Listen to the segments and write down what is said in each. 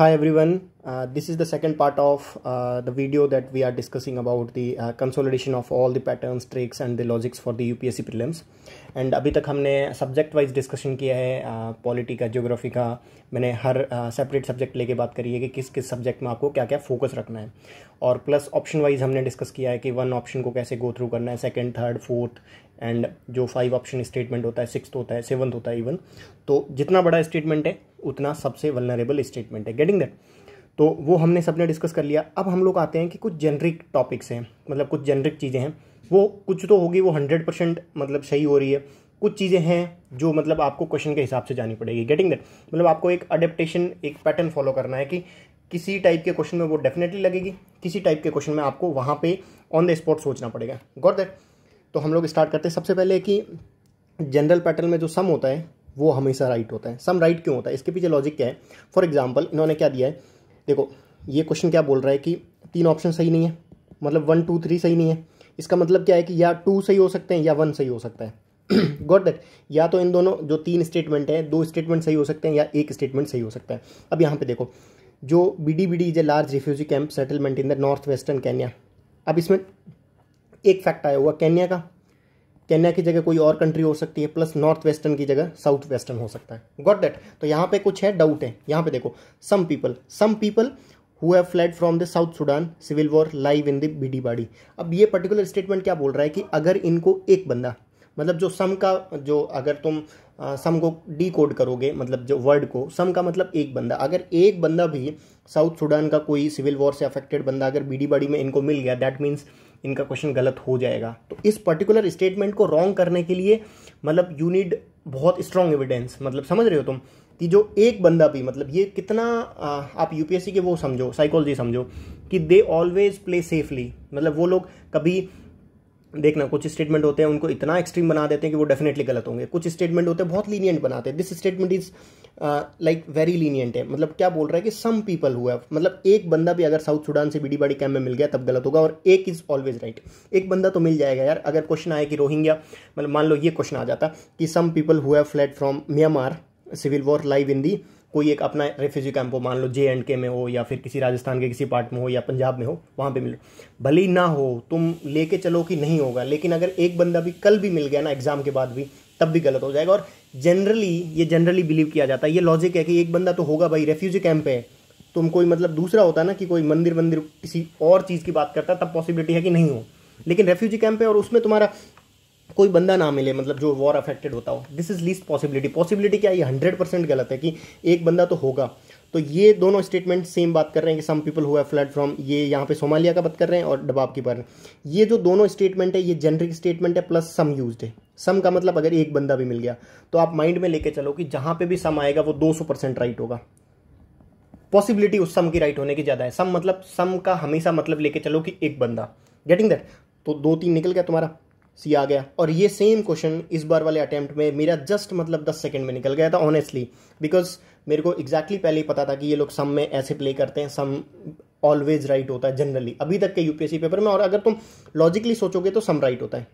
hi everyone uh, this is the second part of uh, the video that we are discussing about the uh, consolidation of all the patterns tricks and the logics for the UPSC prelims and अभी तक हमने subject wise discussion किया है polity का geography का मैंने हर separate subject लेके बात करी है कि किस किस सब्जेक्ट में आपको क्या क्या फोकस रखना है और प्लस ऑप्शन वाइज हमने डिस्कस किया है कि वन ऑप्शन को कैसे गो थ्रू करना है सेकेंड थर्ड फोर्थ एंड जो फाइव ऑप्शन स्टेटमेंट होता है सिक्स होता है सेवन्थ होता है इवन तो जितना बड़ा स्टेटमेंट है उतना सबसे वलनरेबल स्टेटमेंट है गेटिंग दैट तो वो हमने सबने डिस्कस कर लिया अब हम लोग आते हैं कि कुछ जेनरिक टॉपिक्स हैं मतलब कुछ जेनरिक चीज़ें हैं वो कुछ तो होगी वो हंड्रेड परसेंट मतलब सही हो रही है कुछ चीज़ें हैं जो मतलब आपको क्वेश्चन के हिसाब से जानी पड़ेगी गेटिंग दैट मतलब आपको एक अडेप्टेशन एक पैटर्न फॉलो करना है कि किसी टाइप के क्वेश्चन में वो डेफिनेटली लगेगी किसी टाइप के क्वेश्चन में आपको वहाँ पे ऑन द स्पॉट सोचना पड़ेगा गॉट दैट तो हम लोग स्टार्ट करते हैं सबसे पहले कि जनरल पैटर्न में जो सम होता है वो हमेशा राइट होता है सम राइट क्यों होता है इसके पीछे लॉजिक क्या है फॉर एग्जाम्पल इन्होंने क्या दिया है देखो ये क्वेश्चन क्या बोल रहा है कि तीन ऑप्शन सही नहीं है मतलब वन टू थ्री सही नहीं है इसका मतलब क्या है कि या टू सही हो सकते हैं या वन सही हो सकता है गॉट दैट या तो इन दोनों जो तीन स्टेटमेंट हैं दो स्टेटमेंट सही हो सकते हैं या एक स्टेटमेंट सही हो सकता है अब यहाँ पे देखो जो B D B D is a large refugee camp settlement in the north western Kenya अब इसमें एक फैक्ट आया हुआ केन्या का केन्या की जगह कोई और कंट्री हो सकती है प्लस नॉर्थ वेस्टर्न की जगह साउथ वेस्टर्न हो सकता है गॉट डेट तो यहाँ पे कुछ है डाउट है यहाँ पे देखो some people some people who have fled from the South Sudan civil war live in the Bidi Bidi अब ये पर्टिकुलर स्टेटमेंट क्या बोल रहा है कि अगर इनको एक बंदा मतलब जो सम का जो अगर तुम आ, सम को डी कोड करोगे मतलब जो वर्ड को सम का मतलब एक बंदा अगर एक बंदा भी साउथ सूडान का कोई सिविल वॉर से अफेक्टेड बंदा अगर बीडी बाड़ी में इनको मिल गया दैट मीन्स इनका क्वेश्चन गलत हो जाएगा तो इस पर्टिकुलर स्टेटमेंट को रॉन्ग करने के लिए मतलब यू नीड बहुत स्ट्रांग एविडेंस मतलब समझ रहे हो तुम कि जो एक बंदा भी मतलब ये कितना आप यूपीएससी के वो समझो साइकोलॉजी समझो कि दे ऑलवेज प्ले सेफली मतलब वो लोग कभी देखना कुछ स्टेटमेंट होते हैं उनको इतना एक्सट्रीम बना देते हैं कि वो डेफिनेटली गलत होंगे कुछ स्टेटमेंट होते हैं बहुत लीनियंट बनाते हैं this statement is like very lenient है मतलब क्या बोल रहा है कि सम पीपल हुआ मतलब एक बंदा भी अगर साउथ सुडान से बीडी बाड़ी कैम्प में मिल गया तब गलत होगा और एक इज ऑलवेज राइट एक बंदा तो मिल जाएगा यार अगर क्वेश्चन आए कि रोहिंग्या मतलब मान लो ये क्वेश्चन आ जाता कि some people who fled from Myanmar civil war live in the कोई एक अपना रेफ्यूजी कैंप हो मान लो जे एंड के में हो या फिर किसी राजस्थान के किसी पार्ट में हो या पंजाब में हो वहाँ पे मिल भले ही ना हो तुम लेके चलो कि नहीं होगा लेकिन अगर एक बंदा भी कल भी मिल गया ना एग्ज़ाम के बाद भी तब भी गलत हो जाएगा और जनरली ये जनरली बिलीव किया जाता है ये लॉजिक है कि एक बंदा तो होगा भाई रेफ्यूजी कैंप है तुम कोई मतलब दूसरा होता ना कि कोई मंदिर वंदिर किसी और चीज़ की बात करता तब पॉसिबिलिटी है कि नहीं हो लेकिन रेफ्यूजी कैंप है और उसमें तुम्हारा कोई बंदा ना मिले मतलब जो वॉर अफेक्टेड होता हो this is least possibility possibility क्या ये हंड्रेड परसेंट गलत है कि एक बंदा तो होगा तो ये दोनों स्टेटमेंट सेम बात कर रहे हैं कि some people who fled from ये यहाँ पे सोमालिया का बात कर रहे हैं और डबाब की पर ये जो दोनों स्टेटमेंट है ये जेनरिक स्टेटमेंट है प्लस सम यूज है सम का मतलब अगर एक बंदा भी मिल गया तो आप माइंड में लेके चलो कि जहां पे भी सम आएगा वो 200 परसेंट राइट होगा पॉसिबिलिटी उस सम की राइट होने की ज़्यादा है सम मतलब सम का हमेशा मतलब लेके चलो कि एक बंदा गेटिंग दैट तो दो तीन निकल गया तुम्हारा सी आ गया और ये सेम क्वेश्चन इस बार वाले अटैम्प्ट में मेरा जस्ट मतलब दस सेकेंड में निकल गया था ऑनेस्टली बिकॉज मेरे को एग्जैक्टली exactly पहले ही पता था कि ये लोग सम में ऐसे प्ले करते हैं सम ऑलवेज राइट होता है जनरली अभी तक के यूपीएससी पेपर में और अगर तुम लॉजिकली सोचोगे तो सम राइट होता है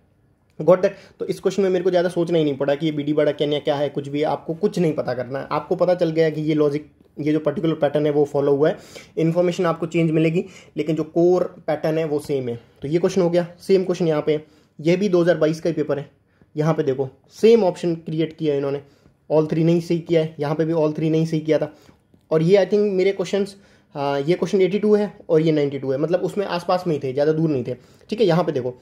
गॉट दैट तो इस क्वेश्चन में मेरे को ज़्यादा सोचना ही नहीं पड़ा कि ये बी डी बड़ा क्या क्या है कुछ भी आपको कुछ नहीं पता करना है आपको पता चल गया कि ये लॉजिक ये जो पर्टिकुलर पैटर्न है वो फॉलो हुआ है इन्फॉर्मेशन आपको चेंज मिलेगी लेकिन जो कोर पैटर्न है वो सेम है तो ये क्वेश्चन हो गया सेम क्वेश्चन यहाँ पे ये भी 2022 का ही पेपर है यहाँ पे देखो सेम ऑप्शन क्रिएट किया है इन्होंने ऑल थ्री नहीं सही किया है यहाँ पे भी ऑल थ्री नहीं सही किया था और ये आई थिंक मेरे क्वेश्चन हाँ, ये क्वेश्चन 82 है और ये 92 है मतलब उसमें आसपास में ही थे ज़्यादा दूर नहीं थे ठीक है यहाँ पे देखो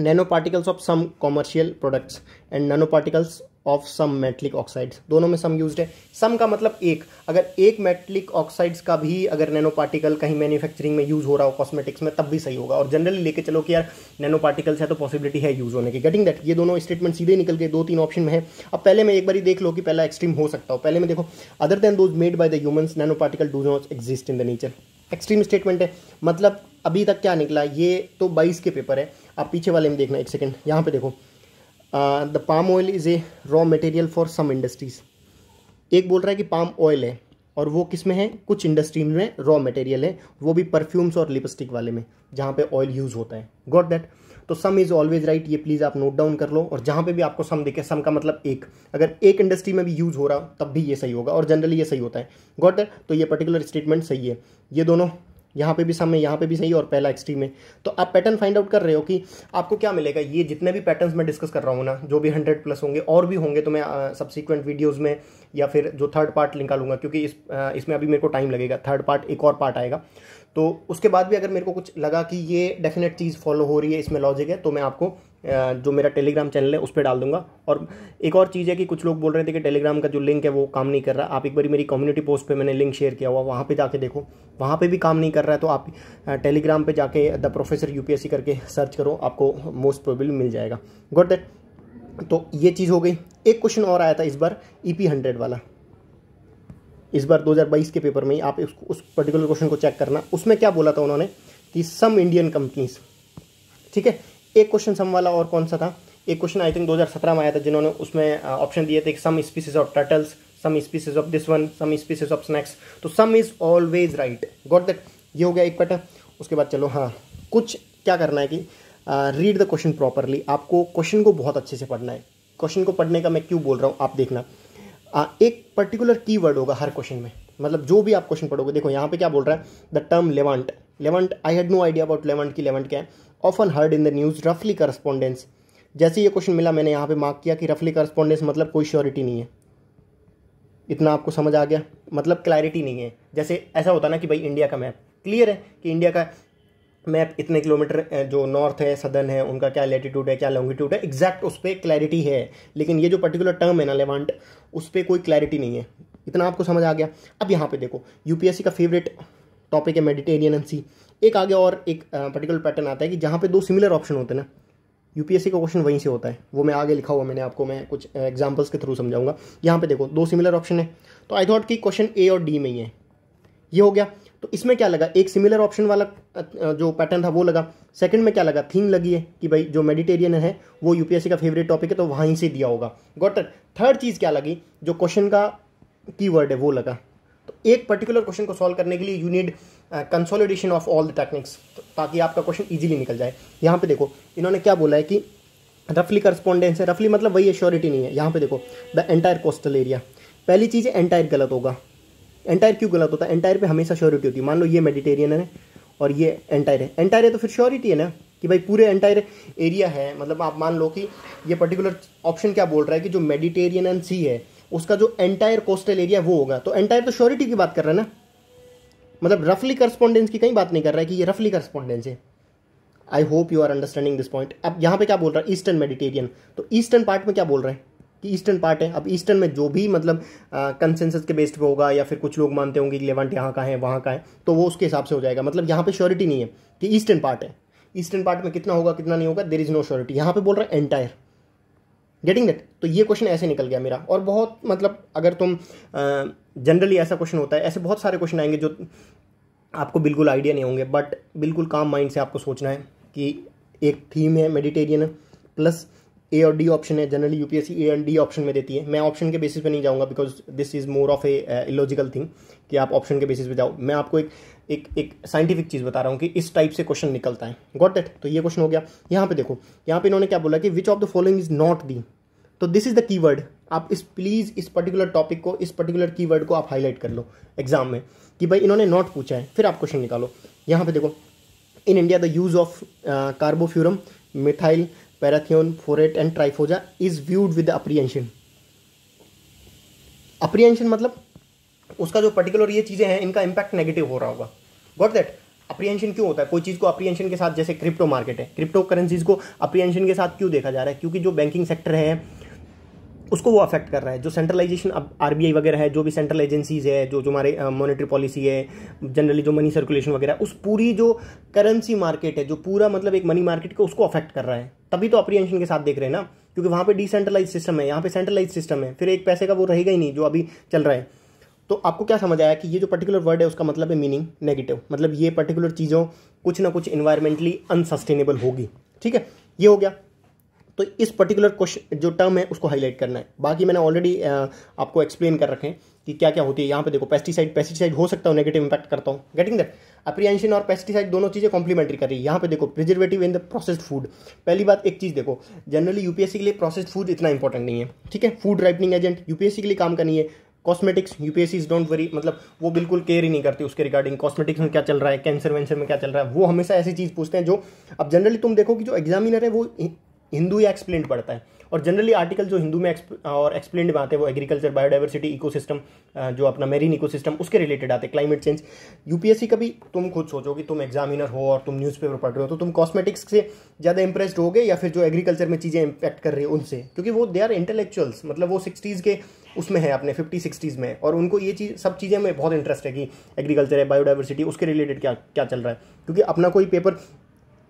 nano particles of some commercial products and nano particles of some metallic oxides दोनों में सम यूज है सम का मतलब एक अगर एक मेटलिक ऑक्साइड्स का भी अगर नैनो पार्टिकल कहीं मैन्युफैक्चरिंग में यूज हो रहा हो कॉस्मेटिक्स में तब भी सही होगा और जनरली लेके चलो कि यार नैनो पार्टिकल्स है तो पॉसिबिलिटी है यूज होने की गेटिंग दैट ये दोनों स्टेटमेंट सीधे निकल गए दो तीन ऑप्शन में है अब पहले में एक बार देख लो कि पहला एक्सट्रीम हो सकता हो पहले में देखो other than those made by the humans nano particle do not exist in the nature extreme statement है मतलब अभी तक क्या निकला ये तो बाईस के पेपर है आप पीछे वाले में देखना एक सेकेंड यहाँ पे देखो the palm oil is a raw material for some industries एक बोल रहा है कि पाम ऑयल है और वो किस में है कुछ इंडस्ट्री में रॉ मटेरियल है वो भी परफ्यूम्स और लिपस्टिक वाले में जहाँ पे ऑयल यूज़ होता है गॉट दैट तो सम इज ऑलवेज राइट ये प्लीज़ आप नोट डाउन कर लो और जहां पे भी आपको सम दिखे सम का मतलब एक अगर एक इंडस्ट्री में भी यूज़ हो रहा तब भी ये सही होगा और जनरली ये सही होता है गॉट दैट तो ये पर्टिकुलर स्टेटमेंट सही है ये दोनों यहाँ पे भी सम है यहाँ पे भी सही है और पहला एक्सट्रीम है तो आप पैटर्न फाइंड आउट कर रहे हो कि आपको क्या मिलेगा ये जितने भी पैटर्न्स मैं डिस्कस कर रहा हूँ ना जो भी हंड्रेड प्लस होंगे और भी होंगे तो मैं सब्सिक्वेंट वीडियोज़ में या फिर जो थर्ड पार्ट निकालूंगा क्योंकि इस इसमें अभी मेरे को टाइम लगेगा थर्ड पार्ट एक और पार्ट आएगा तो उसके बाद भी अगर मेरे को कुछ लगा कि ये डेफिनेट चीज़ फॉलो हो रही है इसमें लॉजिक है तो मैं आपको जो मेरा टेलीग्राम चैनल है उस पर डाल दूंगा और एक और चीज़ है कि कुछ लोग बोल रहे थे कि टेलीग्राम का जो लिंक है वो काम नहीं कर रहा आप एक बार मेरी कम्युनिटी पोस्ट पे मैंने लिंक शेयर किया हुआ वहाँ पे जाके देखो वहाँ पे भी काम नहीं कर रहा है तो आप टेलीग्राम पे जाके द प्रोफेसर यू करके सर्च करो आपको मोस्ट प्रोबेबल मिल जाएगा गुड दैट तो ये चीज़ हो गई एक क्वेश्चन और आया था इस बार ई पी हंड्रेड वाला इस बार 2022 के पेपर में ही आप उसको उस पर्टिकुलर क्वेश्चन को चेक करना उसमें क्या बोला था उन्होंने कि सम इंडियन कंपनीज ठीक है एक क्वेश्चन सम वाला और कौन सा था एक क्वेश्चन आई थिंक 2017 में आया था जिन्होंने उसमें ऑप्शन दिए थे some species of turtles some species of this one some species of snakes तो some is always right got that ये हो गया एक पैटर्न उसके बाद चलो हाँ कुछ क्या करना है कि रीड द क्वेश्चन प्रॉपरली आपको क्वेश्चन को बहुत अच्छे से पढ़ना है क्वेश्चन को पढ़ने का मैं क्यों बोल रहा हूँ आप देखना आ, एक पर्टिकुलर वर्ड होगा हर क्वेश्चन में मतलब जो भी आप क्वेश्चन पढ़ोगे देखो यहाँ पे क्या बोल रहा है the term Levant Levant I had no idea about Levant की लेवंट क्या है often heard in the news रफली करस्पॉन्डेंस जैसे ये क्वेश्चन मिला मैंने यहाँ पे मार्क किया कि रफली करस्पॉन्डेंस मतलब कोई श्योरिटी नहीं है इतना आपको समझ आ गया मतलब क्लैरिटी नहीं है जैसे ऐसा होता ना कि भाई इंडिया का मैप क्लियर है कि इंडिया का मैप इतने किलोमीटर जो नॉर्थ है सदर्न है उनका क्या लेटीट्यूड है क्या लॉन्गिट्यूड है एग्जैक्ट उस पर क्लैरिटी है लेकिन ये जो पर्टिकुलर टर्म है ना लेवांट उस पर कोई क्लैरिटी नहीं है इतना आपको समझ आ गया अब यहाँ पे देखो यूपीएससी का फेवरेट टॉपिक है मेडिटेरियन एन सी एक आगे और एक पर्टिकुलर पैटर्न आता है कि जहाँ पे दो सिमिलर ऑप्शन होते हैं ना यूपीएससी का क्वेश्चन वहीं से होता है वो मैं आगे लिखा हुआ मैंने आपको मैं कुछ एग्जाम्पल्स के थ्रू समझाऊंगा यहाँ पे देखो दो सिमिलर ऑप्शन है तो आई थॉट कि क्वेश्चन ए और डी में ही है ये हो गया तो इसमें क्या लगा एक सिमिलर ऑप्शन वाला जो पैटर्न था वो लगा सेकंड में क्या लगा थीम लगी है कि भाई जो मेडिटेरियन है वो यूपीएससी का फेवरेट टॉपिक है तो वहीं से दिया होगा इट थर्ड चीज़ क्या लगी जो क्वेश्चन का की है वो लगा तो एक पर्टिकुलर क्वेश्चन को सॉल्व करने के लिए you need consolidation of all the techniques ताकि आपका क्वेश्चन ईजिली निकल जाए यहाँ पे देखो इन्होंने क्या बोला है कि रफली करस्पॉन्डेंस है रफली मतलब वही एश्योरिटी नहीं है यहाँ पे देखो द एंटायर कोस्टल एरिया पहली चीज़ एंटायर गलत होगा एंटायर क्यों गलत होता है एंटायर पे हमेशा श्योरिटी होती है मान लो ये मेडिटेरियन है और ये एंटायर है एंटायर है तो फिर श्योरिटी है ना कि भाई पूरे एंटायर एरिया है मतलब आप मान लो कि ये पर्टिकुलर ऑप्शन क्या बोल रहा है कि जो मेडिटेरियन एंड सी है उसका जो एंटायर कोस्टल एरिया वो होगा तो एंटायर तो श्योरिटी की बात कर रहा है ना मतलब रफली करस्पॉन्डेंस की कहीं बात नहीं कर रहा है कि ये रफली करस्पॉन्डेंस है I hope you are understanding this point अब यहाँ पे क्या बोल रहा है ईस्टर्न मेडिटेरियन तो ईस्टर्न पार्ट में क्या बोल रहे हैं कि ईस्टर्न पार्ट है अब ईस्टर्न में जो भी मतलब कंसेंसस के बेस्ड पे होगा या फिर कुछ लोग मानते होंगे कि लेवेंट यहाँ का है वहाँ का है तो वो उसके हिसाब से हो जाएगा मतलब यहाँ पे श्योरिटी नहीं है कि ईस्टर्न पार्ट है ईस्टर्न पार्ट में कितना होगा कितना नहीं होगा देर इज नो श्योरिटी यहाँ पे बोल रहा है एंटायर गेटिंग दैट तो ये क्वेश्चन ऐसे निकल गया मेरा और बहुत मतलब अगर तुम जनरली ऐसा क्वेश्चन होता है ऐसे बहुत सारे क्वेश्चन आएंगे जो आपको बिल्कुल आइडिया नहीं होंगे बट बिल्कुल काम माइंड से आपको सोचना है कि एक थीम है मेडिटेरियन प्लस ए और डी ऑप्शन है generally UPSC A and D option में देती है मैं ऑप्शन के बेसिस पे नहीं जाऊंगा because this is more of a illogical thing कि आप ऑप्शन के बेसिस पे जाओ मैं आपको एक एक एक साइंटिफिक चीज़ बता रहा हूँ कि इस टाइप से क्वेश्चन निकलता है गॉट दैट तो ये क्वेश्चन हो गया यहाँ पे देखो यहाँ पे इन्होंने क्या बोला कि which of the following is not the तो दिस इज द की आप इस प्लीज़ इस पर्टिकुलर टॉपिक को इस पर्टिकुलर की को आप हाईलाइट कर लो एग्जाम में कि भाई इन्होंने नॉट पूछा है फिर आप क्वेश्चन निकालो यहाँ पे देखो in India the use of carbofuran methyl parathion, phorate and triazophos is viewed with apprehension apprehension मतलब उसका जो पर्टिकुलर ये चीज़ें हैं इनका इंपैक्ट नेगेटिव हो रहा होगा गॉट दैट अप्रियंशन क्यों होता है कोई चीज़ को अप्रियंशन के साथ जैसे क्रिप्टो मार्केट है क्रिप्टो करेंसीज को अप्रियंशन के साथ क्यों देखा जा रहा है क्योंकि जो बैंकिंग सेक्टर है उसको वो अफेक्ट कर रहा है जो सेंट्रलाइजेशन अब आर वगैरह है जो भी सेंट्रल एजेंसीज है जो जो हमारे मॉनेटरी पॉलिसी है जनरली जो मनी सर्कुलेशन वगैरह उस पूरी जो करेंसी मार्केट है जो पूरा मतलब एक मनी मार्केट को उसको अफेक्ट कर रहा है तभी तो अप्रियंशन के साथ देख रहे हैं ना क्योंकि वहाँ पे डिसेंट्रलाइज सिस्टम है यहाँ पे सेंट्रलाइज सिस्टम है फिर एक पैसे का वो रहेगा ही नहीं जो अभी चल रहा है तो आपको क्या समझ आया कि ये जो पर्टिकुलर वर्ड है उसका मतलब है मीनिंग नेगेटिव मतलब ये पर्टिकुलर चीज़ों कुछ ना कुछ इन्वायरमेंटली अनसस्टेनेबल होगी ठीक है ये हो गया तो इस पर्टिकुलर क्वेश्चन जो टर्म है उसको हाईलाइट करना है बाकी मैंने ऑलरेडी आपको एक्सप्लेन कर रखें कि क्या क्या होती है यहाँ पे देखो पेस्टिसाइड पेस्टिसाइड हो सकता है नेगेटिव इंपैक्ट करता हूँ गेटिंग दैट अप्रियंशन और पेस्टिसाइड दोनों चीज़ें कॉम्प्लीमेंट्री कर रही है यहाँ पे देखो preservative in the processed food पहली बात एक चीज़ देखो जनरली यूपीएससी के लिए प्रोसेस्ड फूड इतना इंपॉर्टेंट नहीं है ठीक है फूड राइपनिंग एजेंट यूपीएससी के लिए काम करनी है cosmetics UPSC is don't worry मतलब वो बिल्कुल केयर ही नहीं करती उसके रिगार्डिंग कॉस्मेटिक्स में क्या चल रहा है कैंसर वैंसर में क्या चल रहा है वो हमेशा ऐसी चीज़ पूछते हैं जो अब जनरली तुम देखो कि जो एग्जामिनर है वो हिंदू या एक्सप्लेन पढ़ता है और जनरली आर्टिकल जो हिंदू में और एक्सप्लेन में आते हैं वो एग्रीकल्चर बायोडाइवर्सिटी इकोसिस्टम जो अपना मेरीन इकोसिस्टम उसके रिलेटेड आते हैं क्लाइमेट चेंज यूपीएससी का भी तुम खुद सोचो कि तुम एग्जामिनर हो और तुम न्यूज़पेपर पढ़ रहे हो तो तुम कॉस्मेटिक्स से ज़्यादा इंप्रेस्ड हो या फिर जो एग्रीकल्चर में चीज़ें इंपैक्ट कर रही है उनसे क्योंकि वो दे आर इंटेलेक्चुअल्स मतलब वो सिक्सटीज़ के उसमें है अपने फिफ्टी सिक्सटीज़ में और उनको ये चीज़ सब चीज़ें में बहुत इंटरेस्ट है कि एग्रीकल्चर है बायोडाइवर्सिटी उसके रिलेटेड क्या क्या चल रहा है क्योंकि अपना कोई पेपर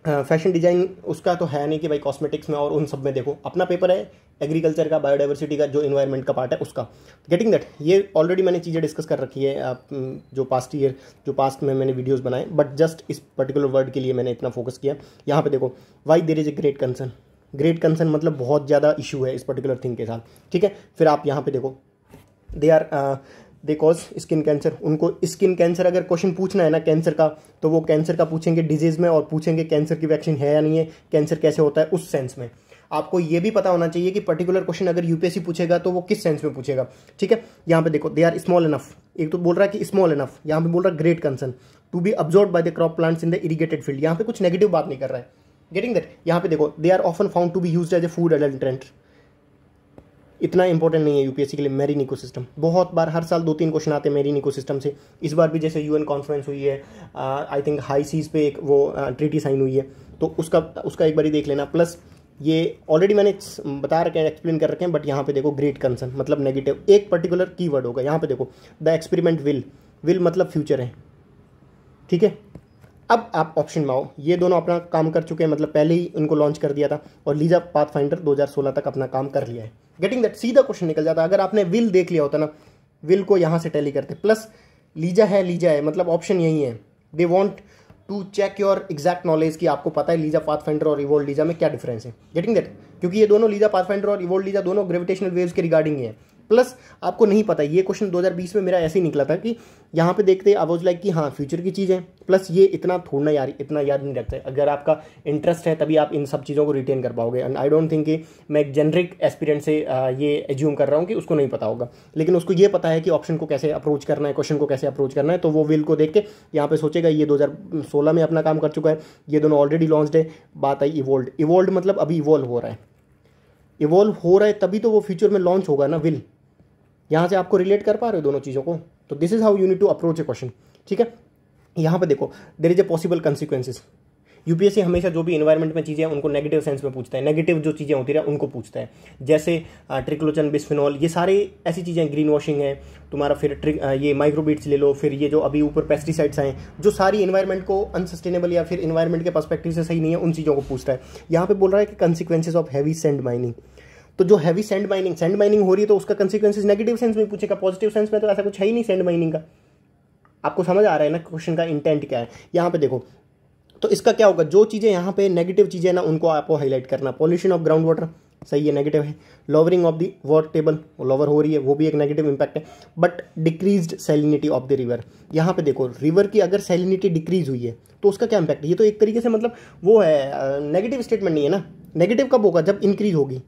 फैशन डिजाइन उसका तो है नहीं कि भाई कॉस्मेटिक्स में और उन सब में देखो अपना पेपर है एग्रीकल्चर का बायोडाइवर्सिटी का जो इन्वायरमेंट का पार्ट है उसका गेटिंग दैट ये ऑलरेडी मैंने चीज़ें डिस्कस कर रखी है आप जो पास्ट ईयर जो पास्ट में मैंने वीडियोस बनाए बट जस्ट इस पर्टिकुलर वर्ड के लिए मैंने इतना फोकस किया यहाँ पे देखो why there is a great concern great concern मतलब बहुत ज़्यादा इशू है इस पर्टिकुलर थिंग के साथ ठीक है फिर आप यहाँ पे देखो they are they cause skin cancer उनको स्किन कैंसर अगर क्वेश्चन पूछना है ना कैंसर का तो वो कैंसर का पूछेंगे डिजीज़ में और पूछेंगे कैंसर की वैक्सीन है या नहीं है कैंसर कैसे होता है उस सेंस में आपको ये भी पता होना चाहिए कि पर्टिकुलर क्वेश्चन अगर यूपीएससी पूछेगा तो वो किस सेंस में पूछेगा ठीक है यहाँ पे देखो दे आर स्मॉल इनफ एक तो बोल रहा है कि स्मॉल इनफ यहाँ पे बोल रहा है great concern to be absorb by the crop plants in the irrigated field यहाँ पे कुछ नेगेटिव बात नहीं कर रहा है गेटिंग दैट यहाँ पे देखो they are often found to be use as a food adulterant इतना इंपॉर्टेंट नहीं है यूपीएससी के लिए मेरिन इको सिस्टम बहुत बार हर साल दो तीन क्वेश्चन आते हैं मेरिन इको सिस्टम से इस बार भी जैसे यूएन कॉन्फ्रेंस हुई है आई थिंक हाई सीज पे एक वो ट्रीटी साइन हुई है तो उसका उसका एक बार ही देख लेना प्लस ये ऑलरेडी मैंने बता रखे हैं एक्सप्लेन कर रखे हैं बट यहाँ पे देखो ग्रेट कंसर्न मतलब नेगेटिव एक पर्टिकुलर कीवर्ड होगा यहाँ पे देखो द एक्सपेरिमेंट विल विल मतलब फ्यूचर है ठीक है अब आप ऑप्शन में आओ ये दोनों अपना काम कर चुके हैं मतलब पहले ही उनको लॉन्च कर दिया था और लीजा पाथफाइंडर 2016 तक अपना काम कर लिया है गेटिंग दैट सीधा क्वेश्चन निकल जाता अगर आपने विल देख लिया होता ना विल को यहाँ से टैली करते प्लस लीजा है लीजा है मतलब ऑप्शन यही है they want to check your exact knowledge कि आपको पता है लीजा पाथ और रिवोल्ड लीजा में क्या डिफरेंस है गेटिंग दैट क्योंकि ये दोनों लीजा पाथ और रिवोल्ड लीजा दोनों ग्रेविटेशनल वेव्स के रिगार्डिंग है प्लस आपको नहीं पता ये क्वेश्चन 2020 में मेरा ऐसे ही निकला था कि यहाँ पे देखते आई वॉज लाइक कि हाँ फ्यूचर की चीज़ है प्लस ये इतना थोड़ा यार इतना याद नहीं रखता है अगर आपका इंटरेस्ट है तभी आप इन सब चीज़ों को रिटेन कर पाओगे एंड आई डोंट थिंक कि मैं एक जेनरिक एक्सपीरियंट से ये एज्यूम कर रहा हूँ कि उसको नहीं पता होगा लेकिन उसको ये पता है कि ऑप्शन को कैसे अप्रोच करना है क्वेश्चन को कैसे अप्रोच करना है तो वो विल को देख के यहाँ पर सोचेगा ये दो में अपना काम कर चुका है ये दोनों ऑलरेडी लॉन्च है बात आई इवोल्ड इवोल्ड मतलब अभी इवोल्व हो रहा है इवॉल्व हो रहा है तभी तो वो फ्यूचर में लॉन्च होगा ना विल यहाँ से आपको रिलेट कर पा रहे हो दोनों चीज़ों को तो this is how you need to approach a question ठीक है यहाँ पर देखो there is a possible consequences UPSC हमेशा जो भी इन्वायरमेंट में चीज़ें उनको नेगेटिव सेंस में पूछता है नेगेटिव जो चीज़ें होती है उनको पूछता है जैसे ट्रिक्लोचन बिस्फिनॉल ये सारी ऐसी चीज़ें ग्रीन वॉशिंग है तुम्हारा फिर ट्रिक ये माइक्रोबीट्स ले लो फिर ये जो अभी ऊपर पेस्टिसाइड्स आए जो सारी इन्वायरमेंट को अनसस्टेनेबल या फिर इन्वायरमेंट के पर्स्पेक्टिव से सही नहीं है उन चीज़ों को पूछता है यहाँ पे बोल रहा है कि consequences of heavy sand mining तो जो heavy sand mining sand mining हो रही है तो उसका कंसिक्वेंसेज नेगेटिव सेंस में पूछेगा पॉजिटिव सेंस में तो ऐसा कुछ है ही नहीं सेंड माइनिंग का आपको समझ आ रहा है ना क्वेश्चन का इंटेंट क्या है यहाँ पे देखो तो इसका क्या होगा जो चीज़ें यहाँ पे नेगेटिव चीज़ें ना उनको आपको हाईलाइट करना पॉल्यूशन ऑफ ग्राउंड वाटर सही है नेगेटिव है lowering of the water table lower हो रही है वो भी एक नेगेटिव इम्पैक्ट है but decrease salinity of the river यहाँ पे देखो रिवर की अगर सैलिनिटी डिक्रीज हुई है तो उसका क्या इम्पैक्ट है ये तो एक तरीके से मतलब वो है नेगेटिव स्टेटमेंट नहीं है ना नेगेटिव कब होगा जब इंक्रीज होगी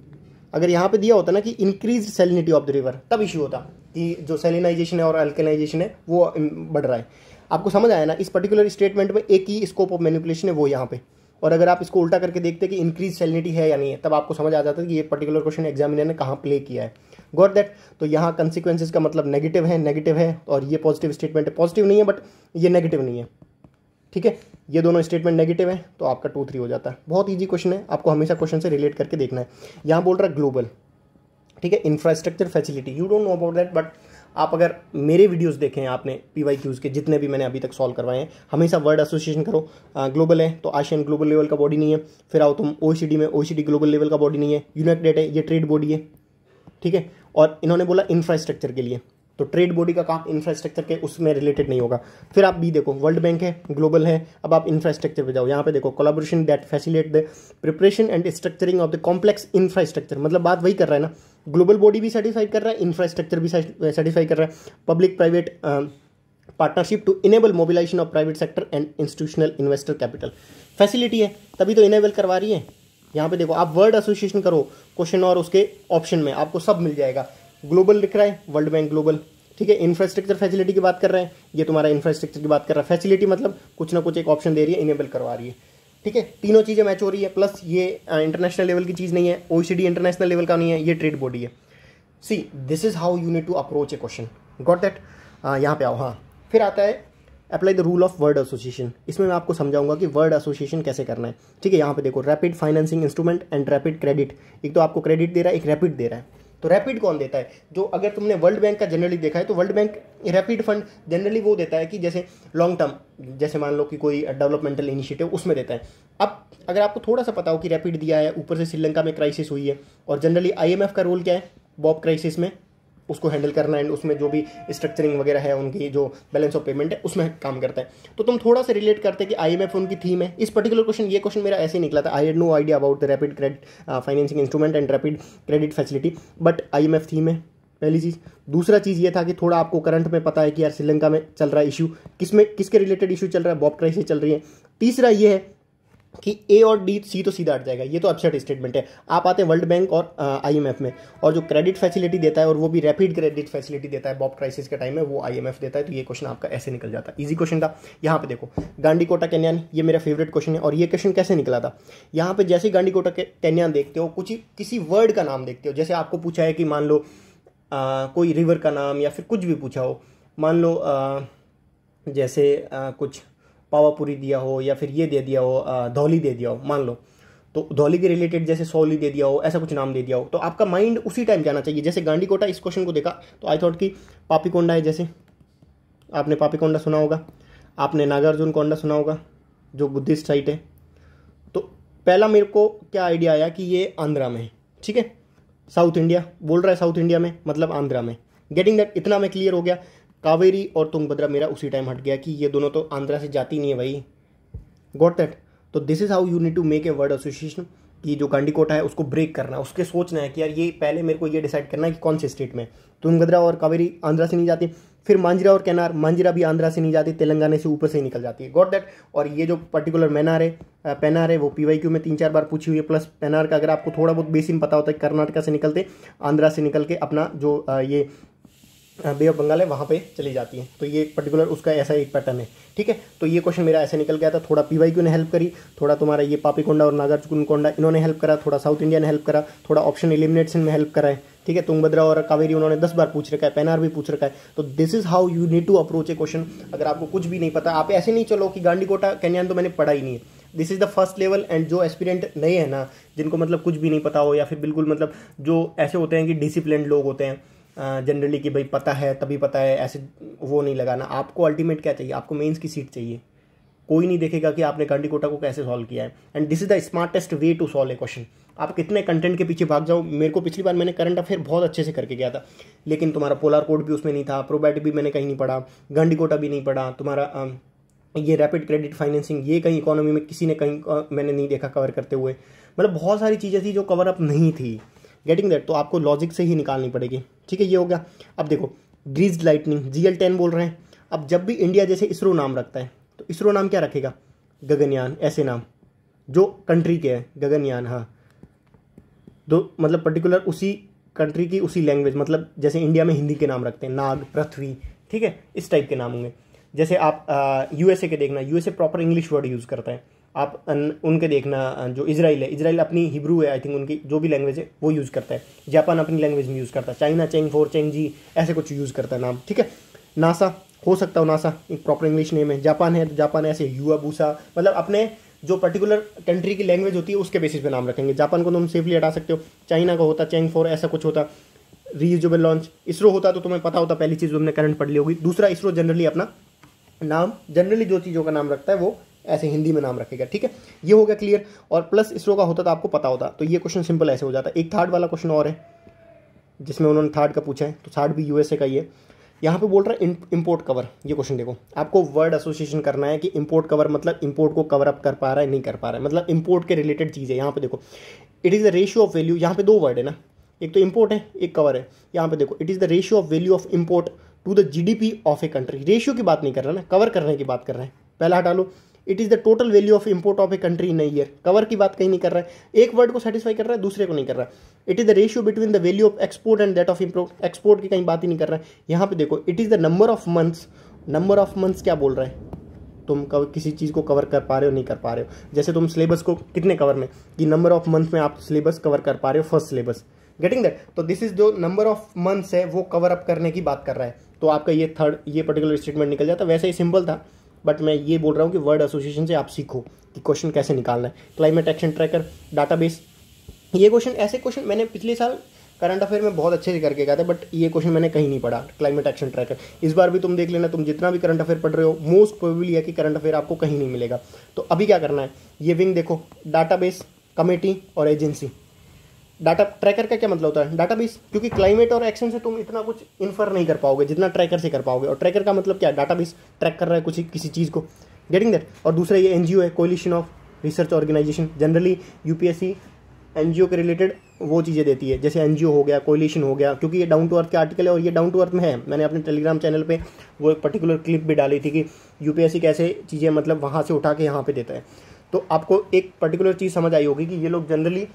अगर यहाँ पे दिया होता ना कि increase salinity of the river तब इश्यू होता कि जो सेलिनाइजेशन है और अल्केनाइजेशन है वो बढ़ रहा है आपको समझ आया ना इस पर्टिकुलर स्टेटमेंट में एक ही स्कोप ऑफ मैनिपुलेशन है वो यहाँ पे और अगर आप इसको उल्टा करके देखते कि इंक्रीज सैलिनिटी है या नहीं है तब आपको समझ आ जाता है कि ये पर्टिकुलर क्वेश्चन एग्जामिनर ने कहाँ प्ले किया है गॉट दैट तो यहाँ कंसिक्वेंसेज का मतलब नेगेटिव है नेगेटिव है और ये पॉजिटिव स्टेटमेंट है पॉजिटिव नहीं है बट ये नेगेटिव नहीं है ठीक है ये दोनों स्टेटमेंट नेगेटिव है तो आपका टू थ्री हो जाता है बहुत ईजी क्वेश्चन है आपको हमेशा क्वेश्चन से रिलेट करके देखना है यहाँ बोल रहा है ग्लोबल ठीक है infrastructure facility you don't know about that but आप अगर मेरे वीडियोस देखें आपने पी वाई क्यूज़ के जितने भी मैंने अभी तक सॉल्व करवाए हैं हमेशा वर्ड एसोसिएशन करो ग्लोबल है तो आशियन ग्लोबल लेवल का बॉडी नहीं है फिर आओ तुम ओ में ओ ग्लोबल लेवल का बॉडी नहीं है यूनाइटेड है ये ट्रेड बॉडी है ठीक है और इन्होंने बोला इंफ्रास्ट्रक्चर के लिए तो ट्रेड बॉडी का काम इंफ्रास्ट्रक्चर के उसमें रिलेटेड नहीं होगा फिर आप बी देखो वर्ल्ड बैंक है ग्लोबल है अब आप इंफ्रास्ट्रक्चर पे जाओ यहाँ पे देखो collaboration that facilitate the preparation and structuring of the complex infrastructure मतलब बात वही कर रहा है ना ग्लोबल बॉडी भी सर्टिफाई कर रहा है इंफ्रास्ट्रक्चर भी सर्टिफाई कर रहा है public private partnership to enable mobilisation of private sector and institutional investor capital facility है तभी तो इनेबल करवा रही है यहाँ पे देखो आप वर्ड एसोसिएशन करो क्वेश्चन और उसके ऑप्शन में आपको सब मिल जाएगा ग्लोबल लिख रहा है वर्ल्ड बैंक ग्लोबल ठीक है इंफ्रास्ट्रक्चर फैसिलिटी की बात कर रहे हैं ये तुम्हारा इंफ्रास्ट्रक्चर की बात कर रहा है फैसिलिटी मतलब कुछ ना कुछ एक ऑप्शन दे रही है इनेबल करवा रही है ठीक है तीनों चीज़ें मैच हो रही है प्लस ये इंटरनेशनल uh, लेवल की चीज़ नहीं है ओ इंटरनेशनल लेवल का नहीं है ये ट्रेड बॉडी है see this is how you need to approach a question got that यहाँ पे आओ हाँ फिर आता है apply the rule of word association इसमें मैं आपको समझाऊंगा कि वर्ड एसोसिएशन कैसे करना है ठीक है यहाँ पे देखो rapid financing instrument and rapid credit एक तो आपको क्रेडिट दे रहा है एक रैपिड दे रहा है तो रैपिड कौन देता है जो अगर तुमने वर्ल्ड बैंक का जनरली देखा है तो World Bank rapid fund generally वो देता है कि जैसे लॉन्ग टर्म जैसे मान लो कि कोई डेवलपमेंटल इनिशिएटिव उसमें देता है अब अगर आपको थोड़ा सा पता हो कि रैपिड दिया है ऊपर से श्रीलंका में क्राइसिस हुई है और जनरली आईएमएफ का रोल क्या है बॉब क्राइसिस में उसको हैंडल करना एंड उसमें जो भी स्ट्रक्चरिंग वगैरह है उनकी जो बैलेंस ऑफ पेमेंट है उसमें काम करता है तो तुम थोड़ा सा रिलेट करते कि आई उनकी थीम है इस पर्टिकुलर क्वेश्चन ये क्वेश्चन मेरा ऐसे ही निकला था I had no idea about the rapid credit financing instrument and rapid credit facility but I think है पहली चीज़ दूसरा चीज़ ये था कि थोड़ा आपको करंट में पता है कि यार श्रीलंका में चल रहा है इशू किस में किसके रिलेटेड इशू चल रहा है बॉब क्राइसिस चल रही है तीसरा ये है कि ए और डी सी तो सीधा हट जाएगा ये तो अपसेट स्टेटमेंट है आप आते हैं वर्ल्ड बैंक और आईएमएफ में और जो क्रेडिट फैसिलिटी देता है और वो भी रैपिड क्रेडिट फैसिलिटी देता है बॉब क्राइसिस के टाइम में वो आईएमएफ देता है तो ये क्वेश्चन आपका ऐसे निकल जाता है ईजी क्वेश्चन था यहाँ पे देखो गांडी कोटा कैन्यान ये मेरा फेवरेट क्वेश्चन है और ये क्वेश्चन कैसे निकला था यहाँ पर जैसे गांडी कोटा कैन्यान देखते हो कुछ किसी वर्ड का नाम देखते हो जैसे आपको पूछा है कि मान लो कोई रिवर का नाम या फिर कुछ भी पूछा हो मान लो जैसे कुछ पावापुरी दिया हो या फिर ये दे दिया हो धौली दे दिया हो मान लो तो धौली के रिलेटेड जैसे सौली दे दिया हो ऐसा कुछ नाम दे दिया हो तो आपका माइंड उसी टाइम जाना चाहिए जैसे गांडी कोटा इस क्वेश्चन को देखा तो आई थॉट कि पापी कोंडा है जैसे आपने पापी कोंडा सुना होगा आपने नागार्जुन कोंडा सुना होगा जो बुद्धिस्ट साइट है तो पहला मेरे को क्या आइडिया आया कि ये आंध्रा में है ठीक है साउथ इंडिया बोल रहा है साउथ इंडिया में मतलब आंध्रा में गेटिंग दैट इतना मैं क्लियर हो गया कावेरी और तुंगभद्रा मेरा उसी टाइम हट गया कि ये दोनों तो आंध्रा से जाती नहीं है भाई गॉट दैट तो this is how you need to make a word association कि जो गांडी कोटा है उसको ब्रेक करना उसके सोचना है कि यार ये पहले मेरे को ये डिसाइड करना है कि कौन से स्टेट में तुंगभद्रा और कावेरी आंध्रा से नहीं जाती फिर मांजरा और कैनार मांजरा भी आंध्रा से नहीं जाती तेलंगाना से ऊपर से ही निकल जाती है गॉट दैट और ये जो पर्टिकुलर मैनार है पेनार है वो पी में तीन चार बार पूछी हुई है प्लस पेनार का अगर आपको थोड़ा बहुत बेसिन पता होता है कर्नाटका से निकलते आंध्रा से निकल के अपना जो ये बे ऑफ बंगाल है वहाँ पे चली जाती है तो ये पर्टिकुलर उसका ऐसा एक पैटर्न है ठीक है तो ये क्वेश्चन मेरा ऐसे निकल गया था थोड़ा पी वाई क्यू ने हेल्प करी थोड़ा तुम्हारा ये पापीकोंडा और नागार्जुन कोंडा इन्होंने हेल्प करा थोड़ा साउथ इंडिया ने हेल्प करा थोड़ा ऑप्शन एलिमिनेशन में हेल्प करा है ठीक है तुंगभद्रा और कावेरी उन्होंने दस बार पूछ रखा है पेनार भी पूछ रखा है तो this is how you need to approach a question अगर आपको कुछ भी नहीं पता आप ऐसे नहीं चलो कि गांडी कोटा कैनियान तो मैंने पढ़ा ही नहीं है this is the first level and जो एक्सपीरियंट नए हैं ना जिनको मतलब कुछ भी नहीं पता हो या फिर बिल्कुल मतलब जो ऐसे होते हैं कि डिसिप्लिन लोग होते हैं जनरली कि भाई पता है तभी पता है ऐसे वो नहीं लगाना आपको अल्टीमेट क्या चाहिए आपको मेंस की सीट चाहिए कोई नहीं देखेगा कि आपने कांडी कोटा को कैसे सॉल्व किया है and this is the smartest way to solve a question आप कितने कंटेंट के पीछे भाग जाओ मेरे को पिछली बार मैंने करंट अफेयर बहुत अच्छे से करके गया था लेकिन तुम्हारा पोलार कोड भी उसमें नहीं था प्रोबैट भी मैंने कहीं नहीं पढ़ा गांडी कोटा भी नहीं पढ़ा तुम्हारा ये रैपिड क्रेडिट फाइनेंसिंग ये कहीं इकोनॉमी में किसी ने कहीं मैंने नहीं देखा कवर करते हुए मतलब बहुत सारी चीज़ें थी जो कवर अप नहीं थी गेटिंग दैट तो आपको लॉजिक से ही निकालनी पड़ेगी ठीक है ये हो गया अब देखो grease lightning G L ten बोल रहे हैं अब जब भी इंडिया जैसे इसरो नाम रखता है तो इसरो नाम क्या रखेगा गगनयान ऐसे नाम जो कंट्री के हैं गगनयान हाँ दो मतलब पर्टिकुलर उसी कंट्री की उसी लैंग्वेज मतलब जैसे इंडिया में हिंदी के नाम रखते हैं नाग पृथ्वी ठीक है इस टाइप के नाम होंगे जैसे आप यूएसए के देखना USA proper English word use करता है आप उनके देखना जो इसराइल है इसराइल अपनी हिब्रू है आई थिंक उनकी जो भी लैंग्वेज है वो यूज़ करता है जापान अपनी लैंग्वेज में यूज़ करता है चाइना चेंग फोर चेंग जी ऐसे कुछ यूज़ करता है नाम ठीक है नासा हो सकता हो नासा एक प्रॉपर इंग्लिश नेम है जापान है तो जापान ऐसे युवा बूसा मतलब अपने जो पर्टिकुलर कंट्री की लैंग्वेज होती है उसके बेसिस पे नाम रखेंगे जापान को तो तुम सेफली हटा सकते हो चाइना का होता चेंग फोर ऐसा कुछ होता रीयूजेबल लॉन्च इसरो होता तो तुम्हें पता होता पहली चीज़ तुमने करंट पढ़ ली होगी दूसरा इसरो जनरली अपना नाम जनरली जो चीज़ों का नाम रखता है वो ऐसे हिंदी में नाम रखेगा ठीक है ये हो गया क्लियर और प्लस इसरो का होता तो आपको पता होता तो ये क्वेश्चन सिंपल ऐसे हो जाता एक थर्ड वाला क्वेश्चन और है जिसमें उन्होंने थर्ड का पूछा है तो थर्ड भी यूएसए का ही है यहाँ पे बोल रहा है इम्पोर्ट कवर ये क्वेश्चन देखो आपको वर्ड एसोसिएशन करना है कि इम्पोर्ट कवर मतलब इंपोर्ट को कवर अप कर पा रहा है नहीं कर पा रहा है मतलब इंपोर्ट के रिलेटेड चीज़ है यहाँ पे देखो it is the ratio of value यहाँ पे दो वर्ड है ना एक तो इम्पोर्ट है एक कवर है यहाँ पे देखो it is the ratio of value of import to the G of a country ratio की बात नहीं कर रहा ना कवर करने की बात कर रहे हैं पहला हटा लो it is the total value of import of a country in year cover की बात कहीं नहीं कर रहा है एक वर्ड को सेटिस्फाई कर रहा है दूसरे को नहीं कर रहा है it is the ratio between the value of export and that of import export की कहीं बात ही नहीं कर रहा है यहाँ पे देखो it is the number of months number of months क्या बोल रहा है तुम कवर किसी चीज़ को कवर कर पा रहे हो नहीं कर पा रहे हो जैसे तुम सिलेबस को कितने कवर में कि नंबर ऑफ मंथ में आप सिलेबस कवर कर पा रहे हो फर्स्ट सिलेबस गेटिंग दैट तो दिस इज जो नंबर ऑफ मंथ्स है वो कवर अप करने की बात कर रहा है तो आपका ये थर्ड ये पर्टिकुलर स्टेटमेंट निकल जाता वैसे ही सिंपल था बट मैं ये बोल रहा हूँ कि वर्ड एसोसिएशन से आप सीखो कि क्वेश्चन कैसे निकालना है क्लाइमेट एक्शन ट्रैकर बेस ये क्वेश्चन ऐसे क्वेश्चन मैंने पिछले साल करंट अफेयर में बहुत अच्छे से करके गया था बट ये क्वेश्चन मैंने कहीं नहीं पढ़ा क्लाइमेट एक्शन ट्रैकर इस बार भी तुम देख लेना तुम जितना भी करंट अफेयर पढ़ रहे हो मोस्ट प्रोबेबली है कि करंट अफेयर आपको कहीं नहीं मिलेगा तो अभी क्या करना है ये विंग देखो बेस कमेटी और एजेंसी डाटा ट्रैकर का क्या मतलब होता है डाटा बेस क्योंकि क्लाइमेट और एक्शन से तुम इतना कुछ इन्फर नहीं कर पाओगे जितना ट्रैकर से कर पाओगे और ट्रैकर का मतलब क्या है डाटा बेस ट्रैक कर रहा है कुछ किसी चीज़ को गेटिंग दैट और दूसरा ये एन है coalition of research organisation generally U N के रिलेटेड वो चीज़ें देती है जैसे एन हो गया कोलिशन हो गया क्योंकि ये डाउन टू अर्थ के आर्टिकल है और ये डाउन टू अर्थ में है मैंने अपने टेलीग्राम चैनल पर वो एक पर्टिकुलर क्लिप भी डाली थी कि यूपीएससी कैसे चीज़ें मतलब वहाँ से उठा के यहाँ पे देता है तो आपको एक पर्टिकुलर चीज़ समझ आई होगी कि ये लोग जनरली